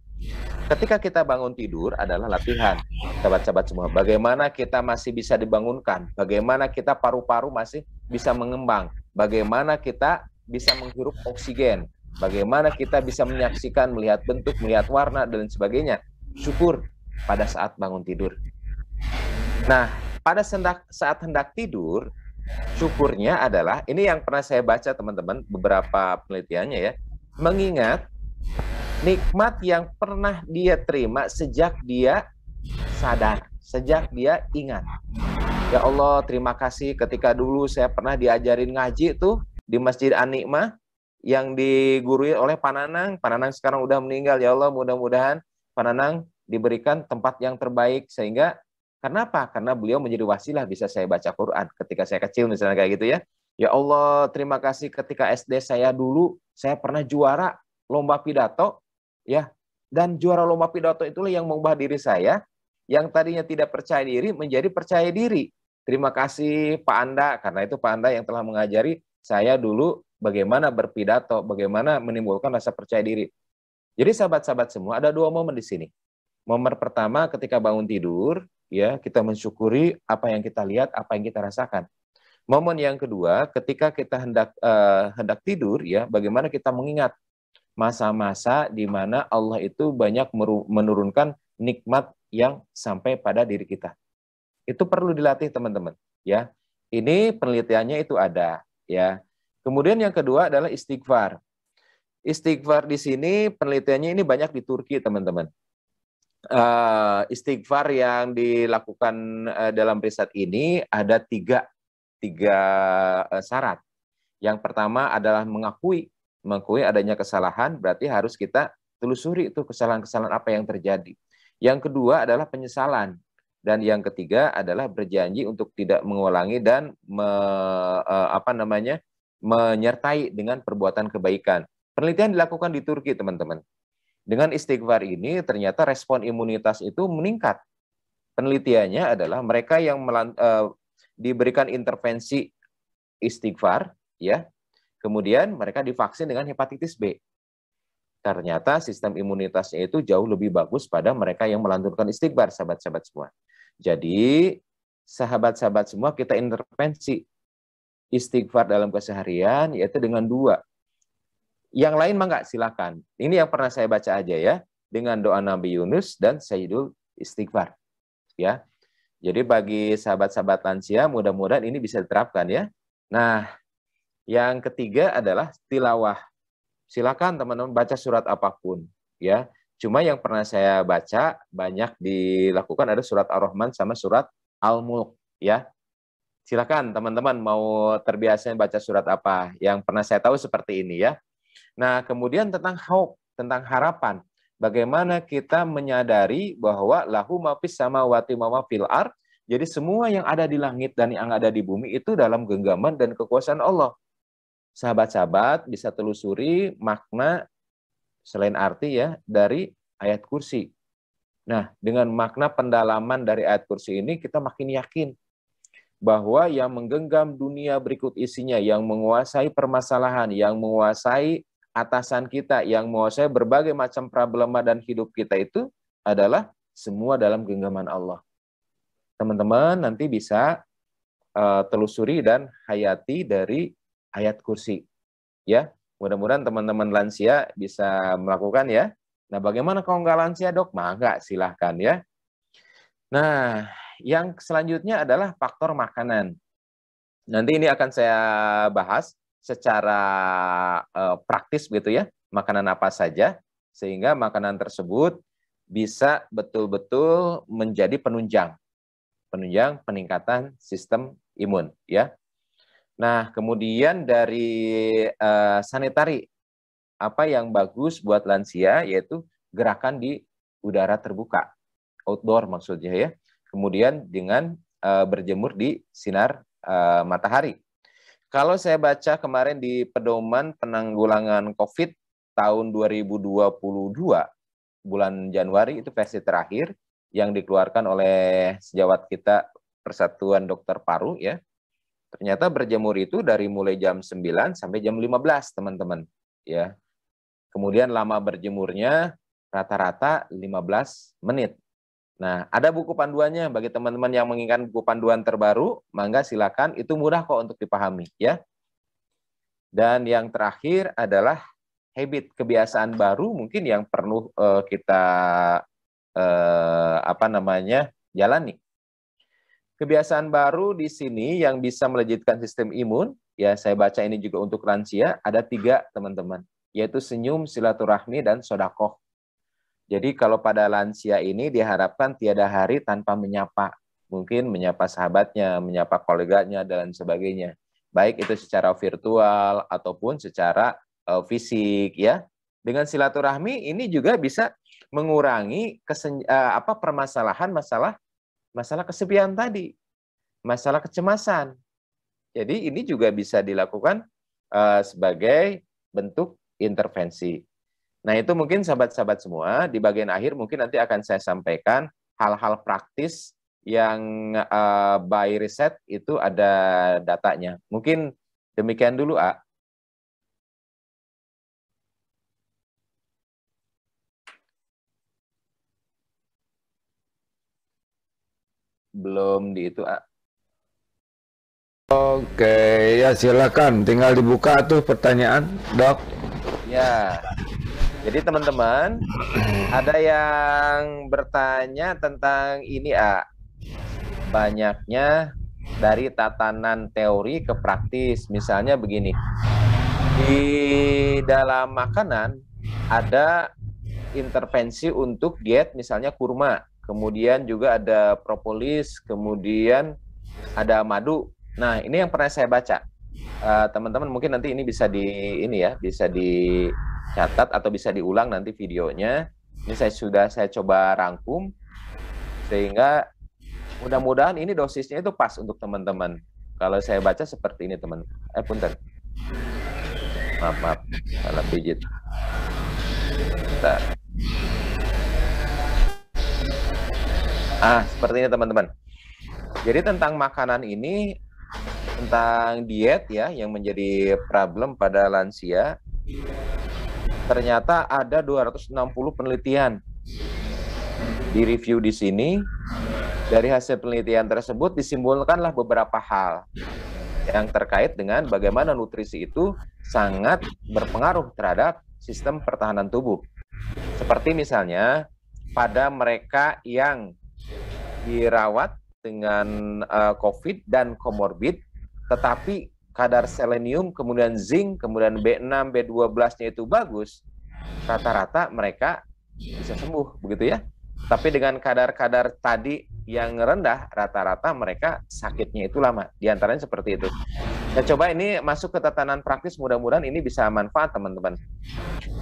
Ketika kita bangun tidur adalah latihan. Sahabat-sahabat semua, bagaimana kita masih bisa dibangunkan? Bagaimana kita paru-paru masih bisa mengembang? Bagaimana kita bisa menghirup oksigen? Bagaimana kita bisa menyaksikan, melihat bentuk, melihat warna dan sebagainya? Syukur pada saat bangun tidur. Nah, pada sendak, saat hendak tidur, syukurnya adalah ini yang pernah saya baca teman-teman beberapa penelitiannya ya, mengingat nikmat yang pernah dia terima sejak dia sadar, sejak dia ingat. Ya Allah, terima kasih ketika dulu saya pernah diajarin ngaji tuh di Masjid An-Nikmah yang digurui oleh Pananang. Pananang sekarang udah meninggal ya Allah, mudah-mudahan Pananang diberikan tempat yang terbaik sehingga karena apa? Karena beliau menjadi wasilah bisa saya baca Quran ketika saya kecil misalnya kayak gitu ya. Ya Allah, terima kasih ketika SD saya dulu saya pernah juara lomba pidato ya. Dan juara lomba pidato itulah yang mengubah diri saya yang tadinya tidak percaya diri menjadi percaya diri. Terima kasih Pak Anda karena itu Pak Anda yang telah mengajari saya dulu bagaimana berpidato, bagaimana menimbulkan rasa percaya diri. Jadi sahabat-sahabat semua ada dua momen di sini. Momen pertama ketika bangun tidur, ya kita mensyukuri apa yang kita lihat, apa yang kita rasakan. Momen yang kedua, ketika kita hendak uh, hendak tidur, ya bagaimana kita mengingat masa-masa di mana Allah itu banyak menurunkan nikmat yang sampai pada diri kita. Itu perlu dilatih teman-teman, ya. Ini penelitiannya itu ada, ya. Kemudian yang kedua adalah istighfar. Istighfar di sini penelitiannya ini banyak di Turki, teman-teman uh, istighfar yang dilakukan uh, dalam riset ini ada tiga tiga uh, syarat. Yang pertama adalah mengakui mengakui adanya kesalahan, berarti harus kita telusuri itu kesalahan-kesalahan apa yang terjadi. Yang kedua adalah penyesalan dan yang ketiga adalah berjanji untuk tidak mengulangi dan me, apa namanya menyertai dengan perbuatan kebaikan. Penelitian dilakukan di Turki, teman-teman. Dengan istighfar ini ternyata respon imunitas itu meningkat. Penelitiannya adalah mereka yang melan, uh, diberikan intervensi istighfar ya. Kemudian mereka divaksin dengan hepatitis B. Ternyata sistem imunitasnya itu jauh lebih bagus pada mereka yang melanturkan istighfar, sahabat-sahabat semua. Jadi, sahabat-sahabat semua kita intervensi istighfar dalam keseharian yaitu dengan dua, yang lain mah nggak silakan. Ini yang pernah saya baca aja ya dengan doa Nabi Yunus dan Sayyidul Istighfar. Ya. Jadi bagi sahabat-sahabat lansia mudah-mudahan ini bisa diterapkan ya. Nah, yang ketiga adalah tilawah. Silakan teman-teman baca surat apapun ya. Cuma yang pernah saya baca banyak dilakukan ada surat Ar-Rahman sama surat Al-Mulk ya. Silakan teman-teman mau terbiasa baca surat apa. Yang pernah saya tahu seperti ini ya. Nah, kemudian tentang hope, tentang harapan. Bagaimana kita menyadari bahwa lahu mafis sama wati mama fil jadi semua yang ada di langit dan yang ada di bumi itu dalam genggaman dan kekuasaan Allah. Sahabat-sahabat bisa telusuri makna selain arti ya dari ayat kursi. Nah, dengan makna pendalaman dari ayat kursi ini kita makin yakin bahwa yang menggenggam dunia berikut isinya, yang menguasai permasalahan, yang menguasai atasan kita, yang menguasai berbagai macam problema dan hidup kita itu adalah semua dalam genggaman Allah. Teman-teman nanti bisa uh, telusuri dan hayati dari ayat kursi. Ya, mudah-mudahan teman-teman lansia bisa melakukan ya. Nah, bagaimana kalau nggak lansia dok? Maka silahkan ya. Nah, yang selanjutnya adalah faktor makanan. Nanti ini akan saya bahas secara uh, praktis gitu ya, makanan apa saja sehingga makanan tersebut bisa betul-betul menjadi penunjang penunjang peningkatan sistem imun ya. Nah, kemudian dari uh, sanitari apa yang bagus buat lansia yaitu gerakan di udara terbuka, outdoor maksudnya ya kemudian dengan uh, berjemur di sinar uh, matahari. Kalau saya baca kemarin di pedoman penanggulangan COVID tahun 2022 bulan Januari itu versi terakhir yang dikeluarkan oleh sejawat kita Persatuan Dokter Paru ya. Ternyata berjemur itu dari mulai jam 9 sampai jam 15, teman-teman, ya. Kemudian lama berjemurnya rata-rata 15 menit Nah, ada buku panduannya bagi teman-teman yang menginginkan buku panduan terbaru, mangga silakan, itu murah kok untuk dipahami, ya. Dan yang terakhir adalah habit kebiasaan baru mungkin yang perlu uh, kita uh, apa namanya jalani. Kebiasaan baru di sini yang bisa melejitkan sistem imun, ya saya baca ini juga untuk lansia, ada tiga teman-teman, yaitu senyum, silaturahmi, dan sodakoh. Jadi kalau pada lansia ini diharapkan tiada hari tanpa menyapa. Mungkin menyapa sahabatnya, menyapa koleganya, dan sebagainya. Baik itu secara virtual ataupun secara uh, fisik ya. Dengan silaturahmi ini juga bisa mengurangi kesen, uh, apa permasalahan masalah masalah kesepian tadi, masalah kecemasan. Jadi ini juga bisa dilakukan uh, sebagai bentuk intervensi. Nah itu mungkin sahabat-sahabat semua, di bagian akhir mungkin nanti akan saya sampaikan hal-hal praktis yang uh, by riset itu ada datanya. Mungkin demikian dulu, A. Belum di itu, A. Oke, ya silakan. Tinggal dibuka tuh pertanyaan, dok. Ya. Jadi teman-teman, ada yang bertanya tentang ini A. Banyaknya dari tatanan teori ke praktis. Misalnya begini. Di dalam makanan ada intervensi untuk diet misalnya kurma, kemudian juga ada propolis, kemudian ada madu. Nah, ini yang pernah saya baca. Eh, teman-teman uh, mungkin nanti ini bisa di ini ya, bisa di catat atau bisa diulang nanti videonya. Ini saya sudah saya coba rangkum sehingga mudah-mudahan ini dosisnya itu pas untuk teman-teman. Kalau saya baca seperti ini teman. Eh punten. Maaf maaf salah pijit. Bentar. Ah seperti ini teman-teman. Jadi tentang makanan ini tentang diet ya yang menjadi problem pada lansia ternyata ada 260 penelitian di review di sini. Dari hasil penelitian tersebut disimpulkanlah beberapa hal yang terkait dengan bagaimana nutrisi itu sangat berpengaruh terhadap sistem pertahanan tubuh. Seperti misalnya pada mereka yang dirawat dengan uh, COVID dan komorbid, tetapi kadar selenium, kemudian zinc, kemudian B6, B12-nya itu bagus, rata-rata mereka bisa sembuh, begitu ya. Tapi dengan kadar-kadar tadi yang rendah, rata-rata mereka sakitnya itu lama. Di antaranya seperti itu. Nah, coba ini masuk ke tatanan praktis, mudah-mudahan ini bisa manfaat, teman-teman.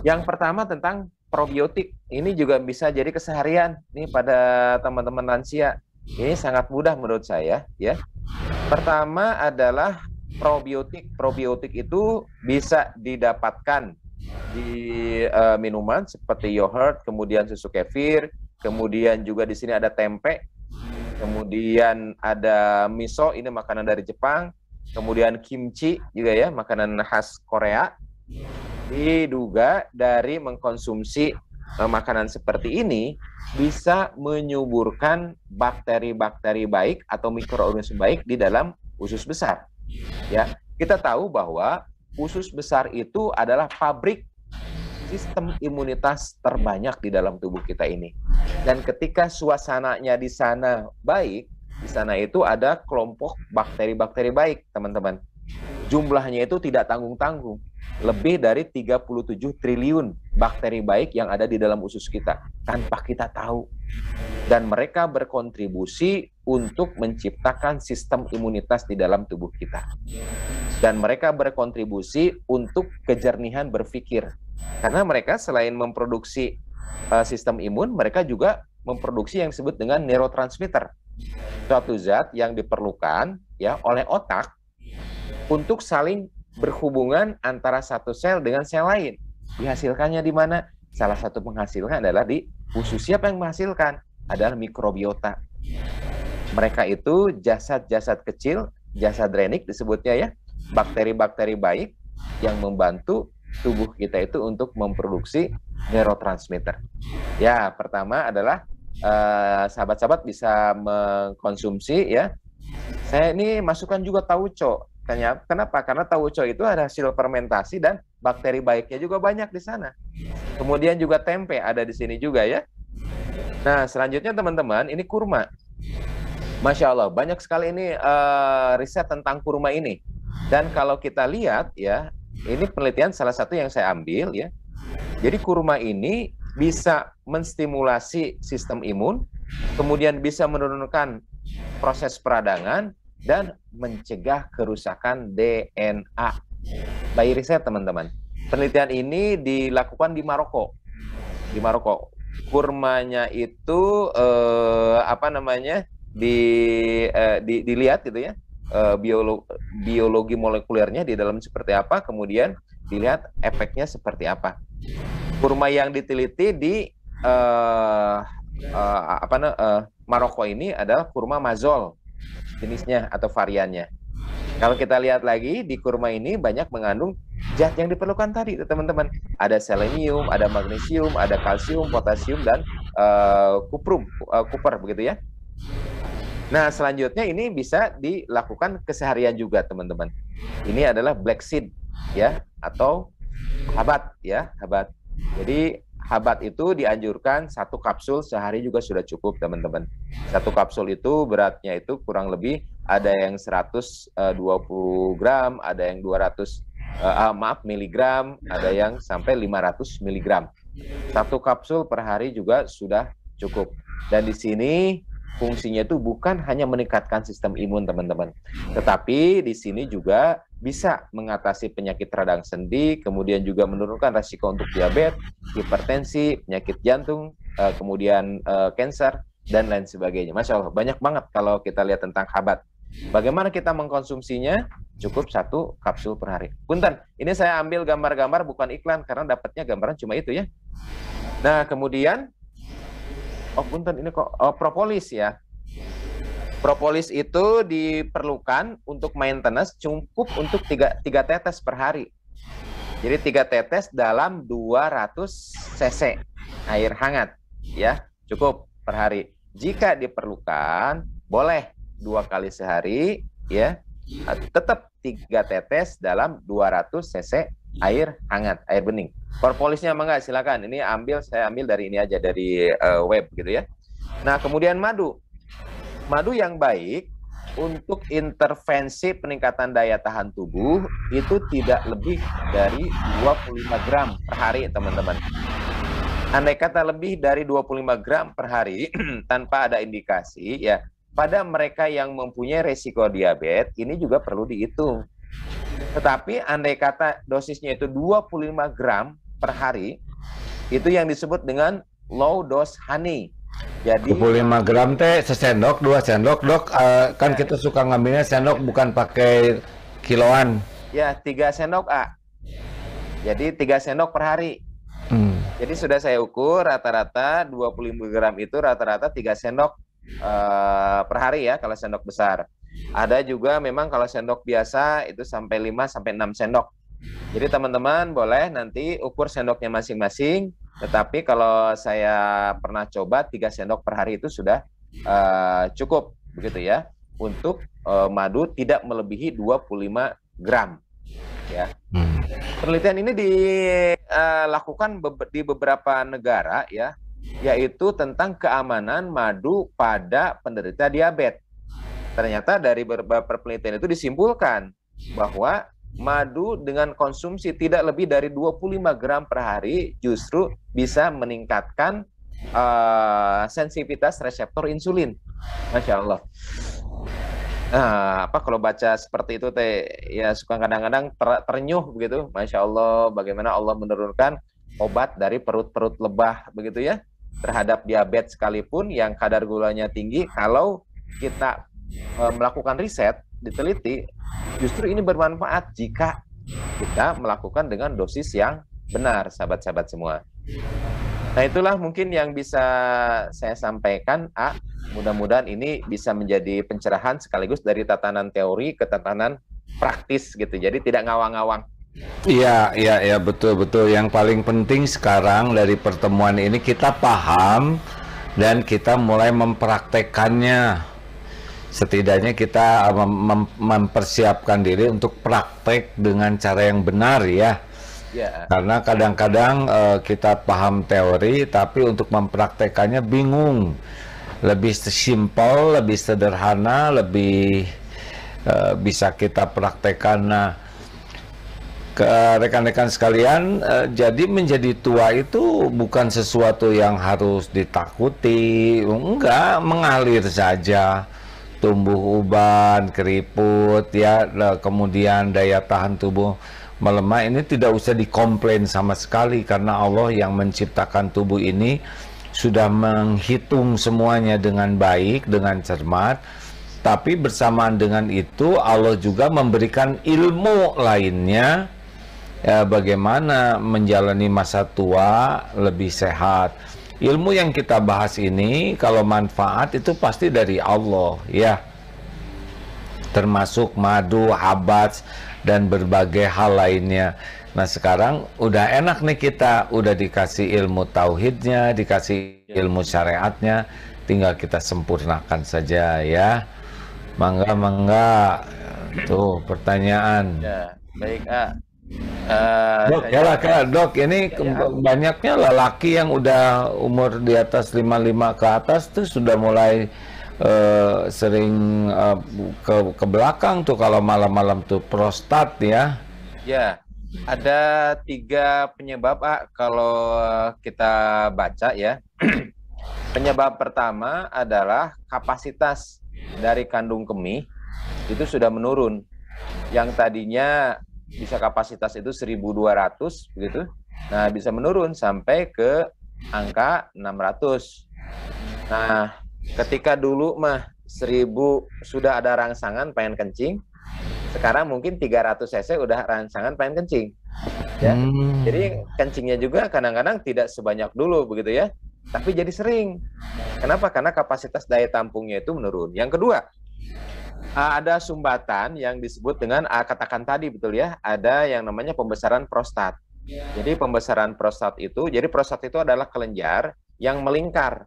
Yang pertama tentang probiotik. Ini juga bisa jadi keseharian nih pada teman-teman lansia. Ini sangat mudah menurut saya, ya. Pertama adalah probiotik probiotik itu bisa didapatkan di uh, minuman seperti yogurt, kemudian susu kefir, kemudian juga di sini ada tempe, kemudian ada miso, ini makanan dari Jepang, kemudian kimchi juga ya, makanan khas Korea. Diduga dari mengkonsumsi uh, makanan seperti ini bisa menyuburkan bakteri-bakteri baik atau mikroorganisme baik di dalam usus besar. Ya, kita tahu bahwa usus besar itu adalah pabrik sistem imunitas terbanyak di dalam tubuh kita ini. Dan ketika suasananya di sana baik, di sana itu ada kelompok bakteri-bakteri baik, teman-teman jumlahnya itu tidak tanggung-tanggung. Lebih dari 37 triliun bakteri baik yang ada di dalam usus kita tanpa kita tahu. Dan mereka berkontribusi untuk menciptakan sistem imunitas di dalam tubuh kita. Dan mereka berkontribusi untuk kejernihan berpikir. Karena mereka selain memproduksi eh, sistem imun, mereka juga memproduksi yang disebut dengan neurotransmitter. Suatu zat yang diperlukan ya oleh otak untuk saling berhubungan antara satu sel dengan sel lain. Dihasilkannya di mana? Salah satu penghasilnya adalah di usus. Siapa yang menghasilkan? Adalah mikrobiota. Mereka itu jasad-jasad kecil, jasad renik disebutnya ya, bakteri-bakteri baik yang membantu tubuh kita itu untuk memproduksi neurotransmitter. Ya, pertama adalah eh, sahabat-sahabat uh, bisa mengkonsumsi ya. Saya ini masukkan juga tauco. Kenapa? Karena tauco itu ada hasil fermentasi dan bakteri baiknya juga banyak di sana. Kemudian juga tempe ada di sini juga ya. Nah, selanjutnya teman-teman, ini kurma. Masya Allah, banyak sekali ini uh, riset tentang kurma ini. Dan kalau kita lihat ya, ini penelitian salah satu yang saya ambil ya. Jadi kurma ini bisa menstimulasi sistem imun, kemudian bisa menurunkan proses peradangan, dan mencegah kerusakan DNA. Bayi riset teman-teman. Penelitian ini dilakukan di Maroko. Di Maroko. Kurmanya itu eh, apa namanya? di, eh, di dilihat gitu ya. Eh, biolo, biologi molekulernya di dalam seperti apa, kemudian dilihat efeknya seperti apa. Kurma yang diteliti di eh, eh, apa eh, Maroko ini adalah kurma mazol jenisnya atau variannya. Kalau kita lihat lagi di kurma ini banyak mengandung zat yang diperlukan tadi, teman-teman. Ada selenium, ada magnesium, ada kalsium, potasium dan uh, kuprum, uh, kuper begitu ya. Nah, selanjutnya ini bisa dilakukan keseharian juga, teman-teman. Ini adalah black seed ya atau habat ya, habat. Jadi Habat itu dianjurkan satu kapsul sehari juga sudah cukup teman-teman. Satu kapsul itu beratnya itu kurang lebih ada yang 120 eh, gram, ada yang 200 uh, eh, ah, maaf miligram, ada yang sampai 500 miligram. Satu kapsul per hari juga sudah cukup. Dan di sini fungsinya itu bukan hanya meningkatkan sistem imun teman-teman, tetapi di sini juga bisa mengatasi penyakit radang sendi, kemudian juga menurunkan risiko untuk diabetes, hipertensi, penyakit jantung, eh, kemudian eh, kanker dan lain sebagainya. Masya Allah banyak banget kalau kita lihat tentang habat. Bagaimana kita mengkonsumsinya? Cukup satu kapsul per hari. Punten, ini saya ambil gambar-gambar bukan iklan karena dapatnya gambaran cuma itu ya. Nah kemudian oh punten ini kok oh, propolis ya. Propolis itu diperlukan untuk maintenance cukup untuk tiga tiga tetes per hari. Jadi tiga tetes dalam 200 cc air hangat ya, cukup per hari. Jika diperlukan, boleh dua kali sehari ya, tetap tiga tetes dalam 200 cc air hangat, air bening. Propolisnya apa enggak? Silakan. Ini ambil saya ambil dari ini aja dari uh, web gitu ya. Nah, kemudian madu. Madu yang baik untuk intervensi peningkatan daya tahan tubuh itu tidak lebih dari 25 gram per hari, teman-teman. Andai kata lebih dari 25 gram per hari tanpa ada indikasi ya, pada mereka yang mempunyai resiko diabetes ini juga perlu dihitung tetapi andai kata dosisnya itu 25 gram per hari, itu yang disebut dengan low dose honey. Jadi 25 gram teh sesendok, dua sendok, Dok. Uh, kan ya, kita suka ngambilnya sendok bukan pakai kiloan. Ya, tiga sendok, A. Jadi tiga sendok per hari. Hmm. Jadi sudah saya ukur rata-rata 25 gram itu rata-rata tiga sendok uh, per hari ya kalau sendok besar. Ada juga memang kalau sendok biasa itu sampai 5 sampai 6 sendok. Jadi teman-teman boleh nanti ukur sendoknya masing-masing, tetapi kalau saya pernah coba 3 sendok per hari itu sudah uh, cukup begitu ya untuk uh, madu tidak melebihi 25 gram ya. Hmm. Penelitian ini dilakukan eh, di beberapa negara ya, yaitu tentang keamanan madu pada penderita diabetes. Ternyata dari beberapa penelitian itu disimpulkan bahwa madu dengan konsumsi tidak lebih dari 25 gram per hari justru bisa meningkatkan uh, sensitivitas reseptor insulin. Masya Allah. Nah, apa kalau baca seperti itu teh ya suka kadang-kadang ter ternyuh begitu. Masya Allah bagaimana Allah menurunkan obat dari perut-perut lebah begitu ya terhadap diabetes sekalipun yang kadar gulanya tinggi kalau kita Eh, melakukan riset, diteliti, justru ini bermanfaat jika kita melakukan dengan dosis yang benar, sahabat-sahabat semua. Nah, itulah mungkin yang bisa saya sampaikan, A. Mudah-mudahan ini bisa menjadi pencerahan sekaligus dari tatanan teori ke tatanan praktis gitu. Jadi tidak ngawang-ngawang. Iya, iya, iya, betul, betul. Yang paling penting sekarang dari pertemuan ini kita paham dan kita mulai mempraktekannya setidaknya kita ah, mem mempersiapkan diri untuk praktek dengan cara yang benar ya. Yeah. Karena kadang-kadang uh, kita paham teori, tapi untuk mempraktekannya bingung. Lebih simpel, lebih sederhana, lebih uh, bisa kita praktekkan. Nah, ke rekan-rekan sekalian, uh, jadi menjadi tua itu bukan sesuatu yang harus ditakuti, enggak mengalir saja tumbuh uban, keriput, ya, nah, kemudian daya tahan tubuh melemah ini tidak usah dikomplain sama sekali karena Allah yang menciptakan tubuh ini sudah menghitung semuanya dengan baik, dengan cermat. Tapi bersamaan dengan itu Allah juga memberikan ilmu lainnya ya, bagaimana menjalani masa tua lebih sehat ilmu yang kita bahas ini kalau manfaat itu pasti dari Allah ya termasuk madu, abad dan berbagai hal lainnya. Nah sekarang udah enak nih kita udah dikasih ilmu tauhidnya, dikasih ilmu syariatnya, tinggal kita sempurnakan saja ya. Mangga mangga tuh pertanyaan. Ya, baik ah. Eh, dok, ya lah, kak. dok, ini ya. banyaknya lelaki yang udah umur di atas 55 ke atas tuh sudah mulai uh, sering uh, ke, ke belakang tuh kalau malam-malam tuh prostat ya. Ya, ada tiga penyebab ah, kalau kita baca ya. penyebab pertama adalah kapasitas dari kandung kemih itu sudah menurun. Yang tadinya bisa kapasitas itu 1200 begitu. Nah, bisa menurun sampai ke angka 600. Nah, ketika dulu mah 1000 sudah ada rangsangan pengen kencing, sekarang mungkin 300 cc udah rangsangan pengen kencing. Ya. Hmm. Jadi kencingnya juga kadang-kadang tidak sebanyak dulu begitu ya. Tapi jadi sering. Kenapa? Karena kapasitas daya tampungnya itu menurun. Yang kedua, Ah, ada sumbatan yang disebut dengan ah, katakan tadi betul ya, ada yang namanya pembesaran prostat. Jadi pembesaran prostat itu, jadi prostat itu adalah kelenjar yang melingkar,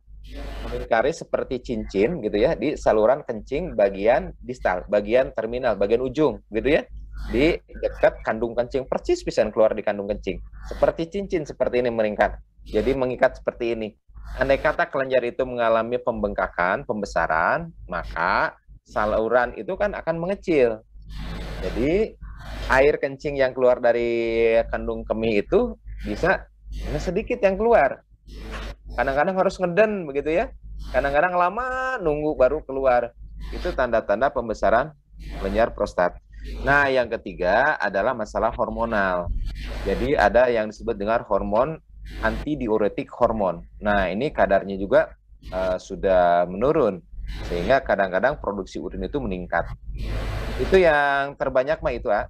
melingkari seperti cincin gitu ya di saluran kencing bagian distal, bagian terminal, bagian ujung gitu ya di dekat kandung kencing persis bisa keluar di kandung kencing seperti cincin seperti ini melingkar jadi mengikat seperti ini andai kata kelenjar itu mengalami pembengkakan pembesaran maka saluran itu kan akan mengecil. Jadi air kencing yang keluar dari kandung kemih itu bisa sedikit yang keluar. Kadang-kadang harus ngeden begitu ya. Kadang-kadang lama nunggu baru keluar. Itu tanda-tanda pembesaran penyiar prostat. Nah, yang ketiga adalah masalah hormonal. Jadi ada yang disebut dengan hormon antidiuretik hormon. Nah, ini kadarnya juga uh, sudah menurun. Sehingga kadang-kadang produksi urin itu meningkat. Itu yang terbanyak mah itu, ah.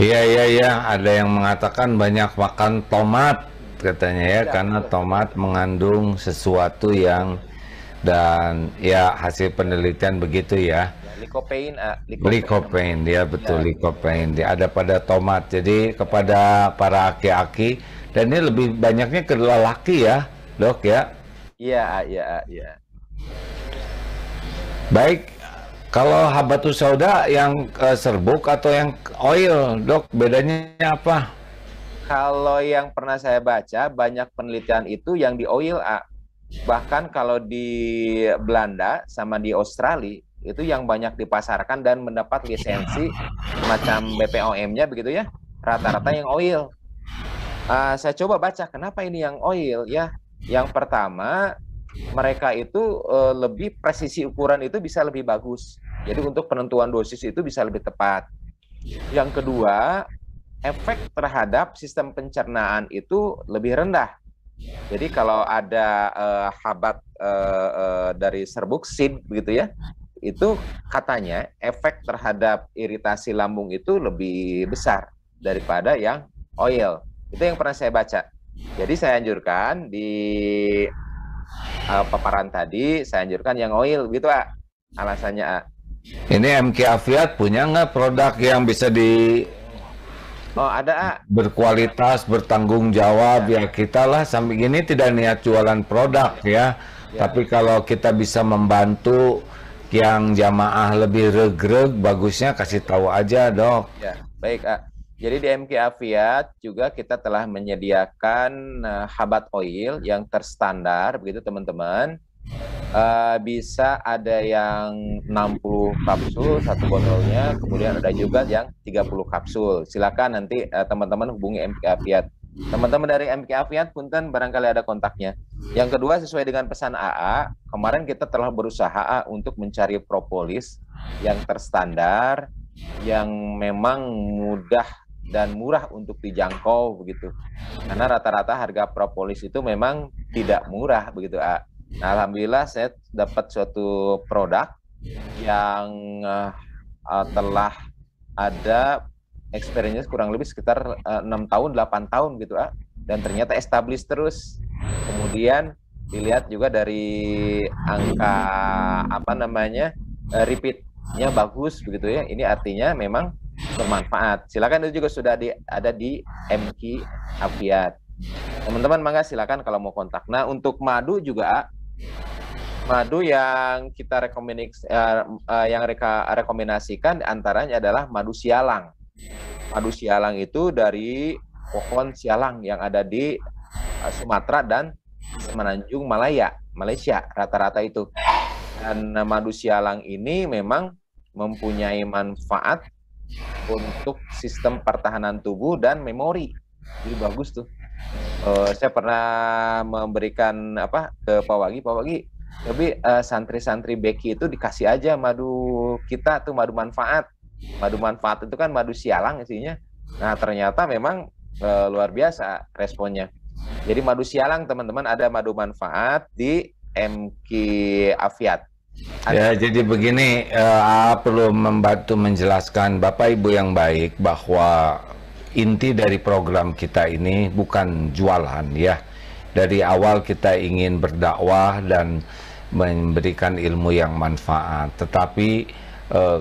Iya, iya, iya. Ada yang mengatakan banyak makan tomat katanya ya, iya, karena tomat mengandung sesuatu yang dan ya hasil penelitian begitu ya. ya likopein, uh, likopein. ya betul ya. likopein. Ya, ada pada tomat. Jadi kepada para aki-aki dan ini lebih banyaknya ke laki ya, dok ya. Iya, iya, iya. Baik, kalau habatus sauda yang uh, serbuk atau yang oil, dok, bedanya apa? Kalau yang pernah saya baca, banyak penelitian itu yang di oil, A. Bahkan kalau di Belanda sama di Australia, itu yang banyak dipasarkan dan mendapat lisensi macam BPOM-nya begitu ya, rata-rata yang oil. Uh, saya coba baca, kenapa ini yang oil ya? Yang pertama, mereka itu uh, lebih presisi ukuran itu bisa lebih bagus. Jadi untuk penentuan dosis itu bisa lebih tepat. Yang kedua, efek terhadap sistem pencernaan itu lebih rendah. Jadi kalau ada uh, habat uh, uh, dari serbuksid begitu ya, itu katanya efek terhadap iritasi lambung itu lebih besar daripada yang oil. Itu yang pernah saya baca. Jadi saya anjurkan di uh, paparan tadi, saya anjurkan yang oil gitu, Pak. Alasannya, A. Ini MK Afiat punya nggak produk yang bisa di Oh ada A. berkualitas bertanggung jawab ya, ya kita lah sampai gini tidak niat jualan produk ya, ya. tapi kalau kita bisa membantu yang jamaah lebih regreg bagusnya kasih tahu aja dok. Ya baik A. Jadi di MK Aviat juga kita telah menyediakan uh, habat oil yang terstandar, begitu teman-teman. Uh, bisa ada yang 60 kapsul satu botolnya, kemudian ada juga yang 30 kapsul. Silakan nanti teman eh, teman-teman hubungi MK Aviat. Teman-teman dari MK Aviat punten barangkali ada kontaknya. Yang kedua sesuai dengan pesan AA, kemarin kita telah berusaha AA untuk mencari propolis yang terstandar yang memang mudah dan murah untuk dijangkau begitu. Karena rata-rata harga propolis itu memang tidak murah begitu. Nah, Alhamdulillah saya dapat suatu produk yang uh, telah ada experience kurang lebih sekitar eh, enam uh, tahun 8 tahun gitu ah dan ternyata establish terus kemudian dilihat juga dari angka apa namanya uh, repeat-nya bagus begitu ya ini artinya memang bermanfaat. Silakan itu juga sudah di, ada di MK Afiat. Teman-teman mangga silakan kalau mau kontak. Nah, untuk madu juga madu yang kita rekomendasi uh, uh, yang reka, rekomendasikan antaranya adalah madu sialang. Madu sialang itu dari pohon sialang yang ada di uh, Sumatera dan Semenanjung Malaya, Malaysia rata-rata itu. Dan madu sialang ini memang mempunyai manfaat untuk sistem pertahanan tubuh dan memori. Jadi bagus tuh. Uh, saya pernah memberikan apa ke Pak Wagi, Pak Wagi, tapi uh, santri-santri Becky itu dikasih aja madu kita tuh madu manfaat. Madu manfaat itu kan madu sialang isinya. Nah ternyata memang uh, luar biasa responnya. Jadi madu sialang teman-teman ada madu manfaat di MK Aviat Ya, jadi begini, uh, perlu membantu menjelaskan Bapak Ibu yang baik bahwa inti dari program kita ini bukan jualan ya. Dari awal kita ingin berdakwah dan memberikan ilmu yang manfaat, tetapi uh,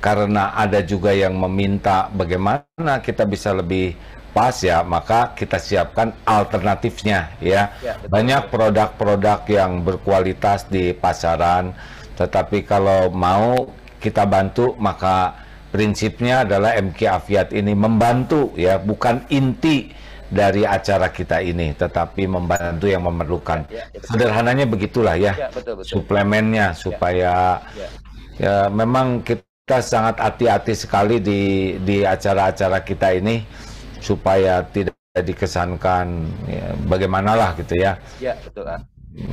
karena ada juga yang meminta bagaimana kita bisa lebih pas ya, maka kita siapkan alternatifnya ya. ya Banyak produk-produk yang berkualitas di pasaran, tetapi kalau mau kita bantu maka prinsipnya adalah MK Afiat ini membantu ya, bukan inti dari acara kita ini, tetapi membantu yang memerlukan. Ya, ya Sederhananya begitulah ya, ya betul, betul. suplemennya ya. supaya ya, ya. ya memang kita sangat hati-hati sekali di di acara-acara kita ini supaya tidak dikesankan ya, bagaimanalah gitu ya. Ya betul ah.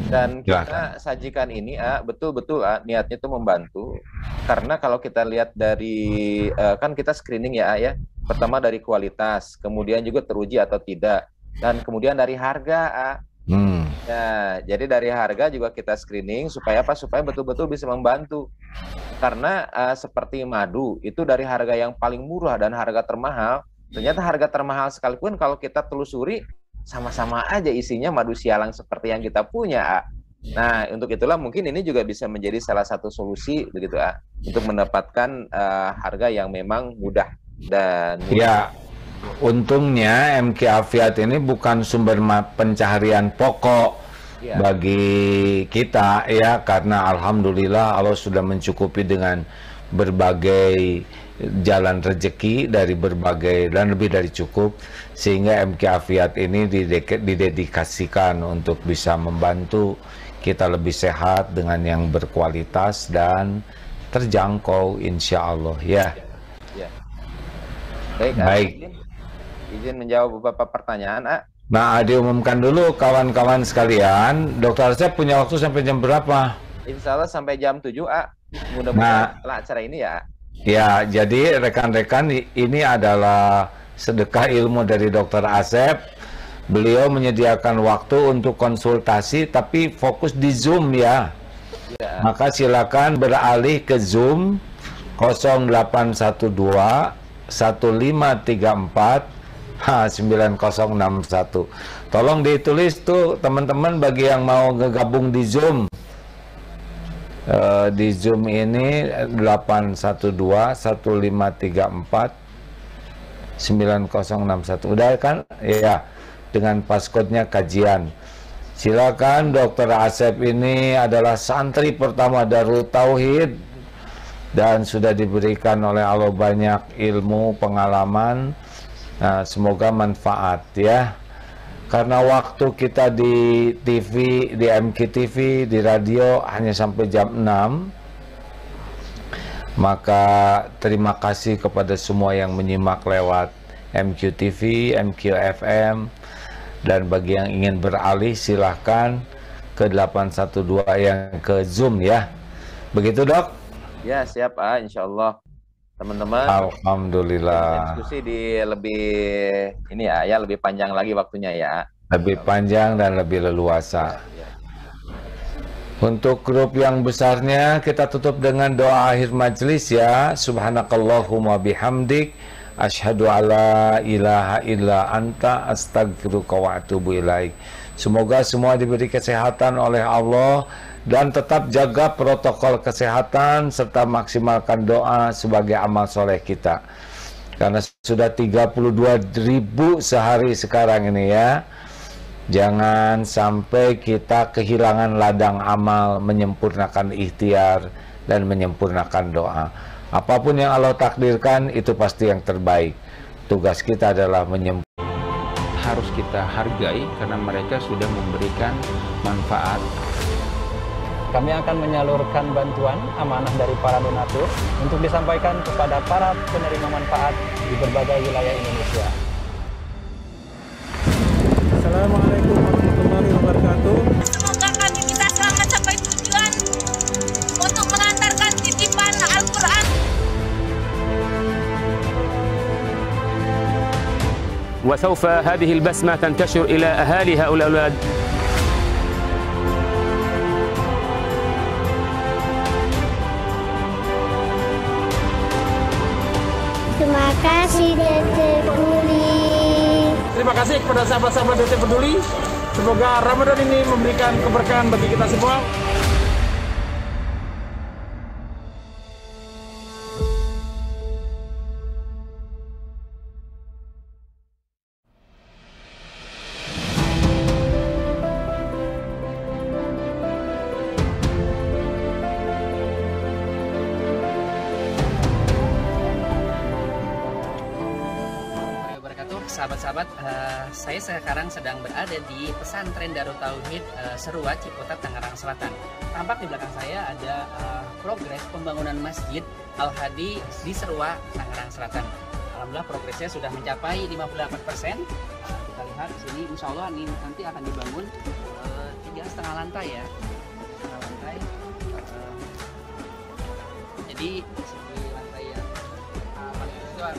Dan Silahkan. Hmm, kita sajikan ini ah betul-betul ah niatnya itu membantu karena kalau kita lihat dari uh, kan kita screening ya ah, ya pertama dari kualitas kemudian juga teruji atau tidak dan kemudian dari harga ah. Hmm. Nah, jadi dari harga juga kita screening supaya apa? Supaya betul-betul bisa membantu. Karena uh, seperti madu itu dari harga yang paling murah dan harga termahal Ternyata harga termahal sekalipun kalau kita telusuri sama-sama aja isinya madu sialang seperti yang kita punya. A. Nah, untuk itulah mungkin ini juga bisa menjadi salah satu solusi begitu A untuk mendapatkan uh, harga yang memang mudah dan iya. mudah. ya untungnya MK Afiat ini bukan sumber pencaharian pokok ya. bagi kita ya karena alhamdulillah Allah sudah mencukupi dengan berbagai jalan rezeki dari berbagai dan lebih dari cukup sehingga MK Afiat ini didedikasikan untuk bisa membantu kita lebih sehat dengan yang berkualitas dan terjangkau insya Allah ya. ya. Baik, Baik. Izin, izin menjawab beberapa pertanyaan, A. Nah, diumumkan dulu kawan-kawan sekalian, Dokter Arsep punya waktu sampai jam berapa? Insya Allah sampai jam 7, A. Mudah-mudahan nah, acara ini ya. Ya, jadi rekan-rekan ini adalah sedekah ilmu dari Dr. Asep. Beliau menyediakan waktu untuk konsultasi tapi fokus di Zoom ya. ya. Maka silakan beralih ke Zoom 0812 1534 9061. Tolong ditulis tuh teman-teman bagi yang mau ngegabung di Zoom. Eh, di Zoom ini 812 1534 9061. Udah kan? iya dengan paskodnya kajian. Silakan dokter Asep ini adalah santri pertama Darul Tauhid dan sudah diberikan oleh Allah banyak ilmu, pengalaman. Nah, semoga manfaat ya karena waktu kita di TV, di MKTV, di radio hanya sampai jam 6 maka terima kasih kepada semua yang menyimak lewat MQTV, MQFM dan bagi yang ingin beralih silahkan ke 812 yang ke Zoom ya begitu dok? ya siap ah insya Allah teman-teman. Alhamdulillah. Diskusi di lebih ini ya, ya lebih panjang lagi waktunya ya. Lebih panjang dan lebih leluasa. Ya, ya. Untuk grup yang besarnya kita tutup dengan doa akhir majelis ya. Subhanakallahumma bihamdik ashadu alla ilaha illa anta astagfiruka wa atubu Semoga semua diberi kesehatan oleh Allah dan tetap jaga protokol kesehatan serta maksimalkan doa sebagai amal soleh kita. Karena sudah 32 ribu sehari sekarang ini ya. Jangan sampai kita kehilangan ladang amal, menyempurnakan ikhtiar, dan menyempurnakan doa. Apapun yang Allah takdirkan, itu pasti yang terbaik. Tugas kita adalah menyempurnakan. Harus kita hargai karena mereka sudah memberikan manfaat kami akan menyalurkan bantuan amanah dari para donatur untuk disampaikan kepada para penerima manfaat di berbagai wilayah Indonesia. Assalamualaikum warahmatullahi wabarakatuh. Semoga kami kita selamat sampai tujuan untuk mengantarkan titipan Al-Quran. وسوف هذه البسمة تنتشر إلى أهالي هؤلاء الأولاد kasih Dete Peduli. Terima kasih kepada sahabat-sahabat Dete Peduli. Semoga Ramadan ini memberikan keberkahan bagi kita semua. sekarang sedang berada di pesantren Darut Tauhid uh, eh, Serua Ciputat Tangerang Selatan. Tampak di belakang saya ada uh, progres pembangunan masjid Al Hadi di Serua Tangerang Selatan. Alhamdulillah progresnya sudah mencapai 58 Uh, kita lihat di sini, Insya Allah ini nanti akan dibangun eh, tiga setengah lantai ya. Setengah lantai. jadi di lantai yang paling itu adalah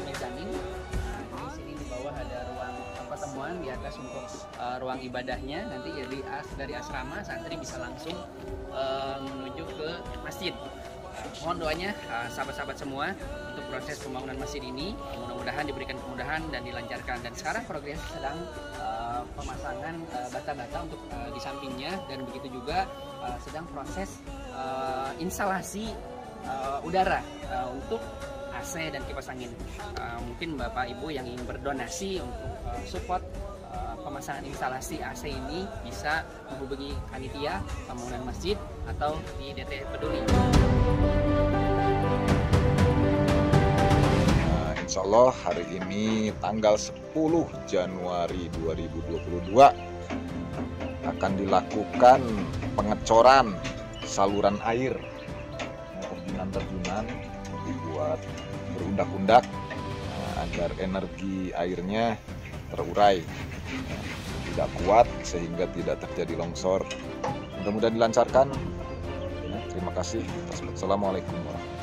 ruangan di atas untuk uh, ruang ibadahnya nanti dari as dari asrama santri bisa langsung uh, menuju ke masjid eh, mohon doanya sahabat-sahabat semua untuk proses pembangunan masjid ini mudah-mudahan diberikan kemudahan dan dilancarkan dan sekarang progres sedang uh, pemasangan bata-bata uh, untuk uh, di sampingnya dan begitu juga uh, sedang proses uh, instalasi uh, udara uh, untuk AC dan kipas angin uh, mungkin bapak ibu yang ingin berdonasi untuk uh, support Eh, pemasangan instalasi AC ini bisa menghubungi panitia pembangunan masjid atau di DT Peduli. Eh, insya Allah hari ini tanggal 10 Januari 2022 akan dilakukan pengecoran saluran air terjunan-terjunan dibuat berundak-undak eh, agar energi airnya terurai tidak kuat sehingga tidak terjadi longsor. Mudah-mudahan dilancarkan. Ya, terima kasih. Assalamualaikum warahmatullahi wabarakatuh.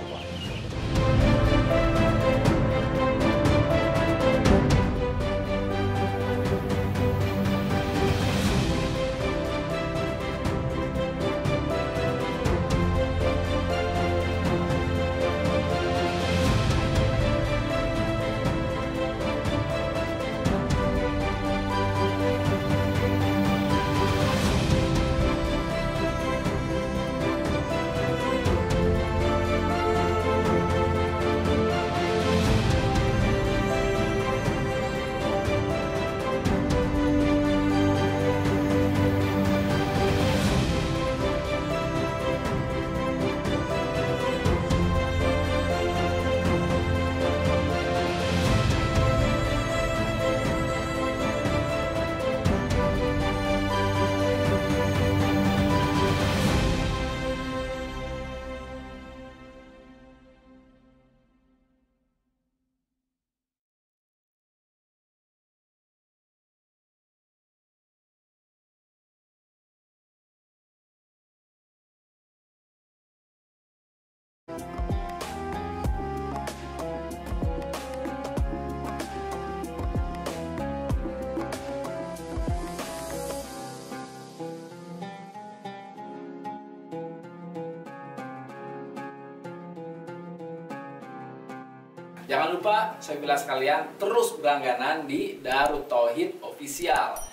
Jangan lupa, saya bilang sekalian, terus berlangganan di Darut Tauhid Official.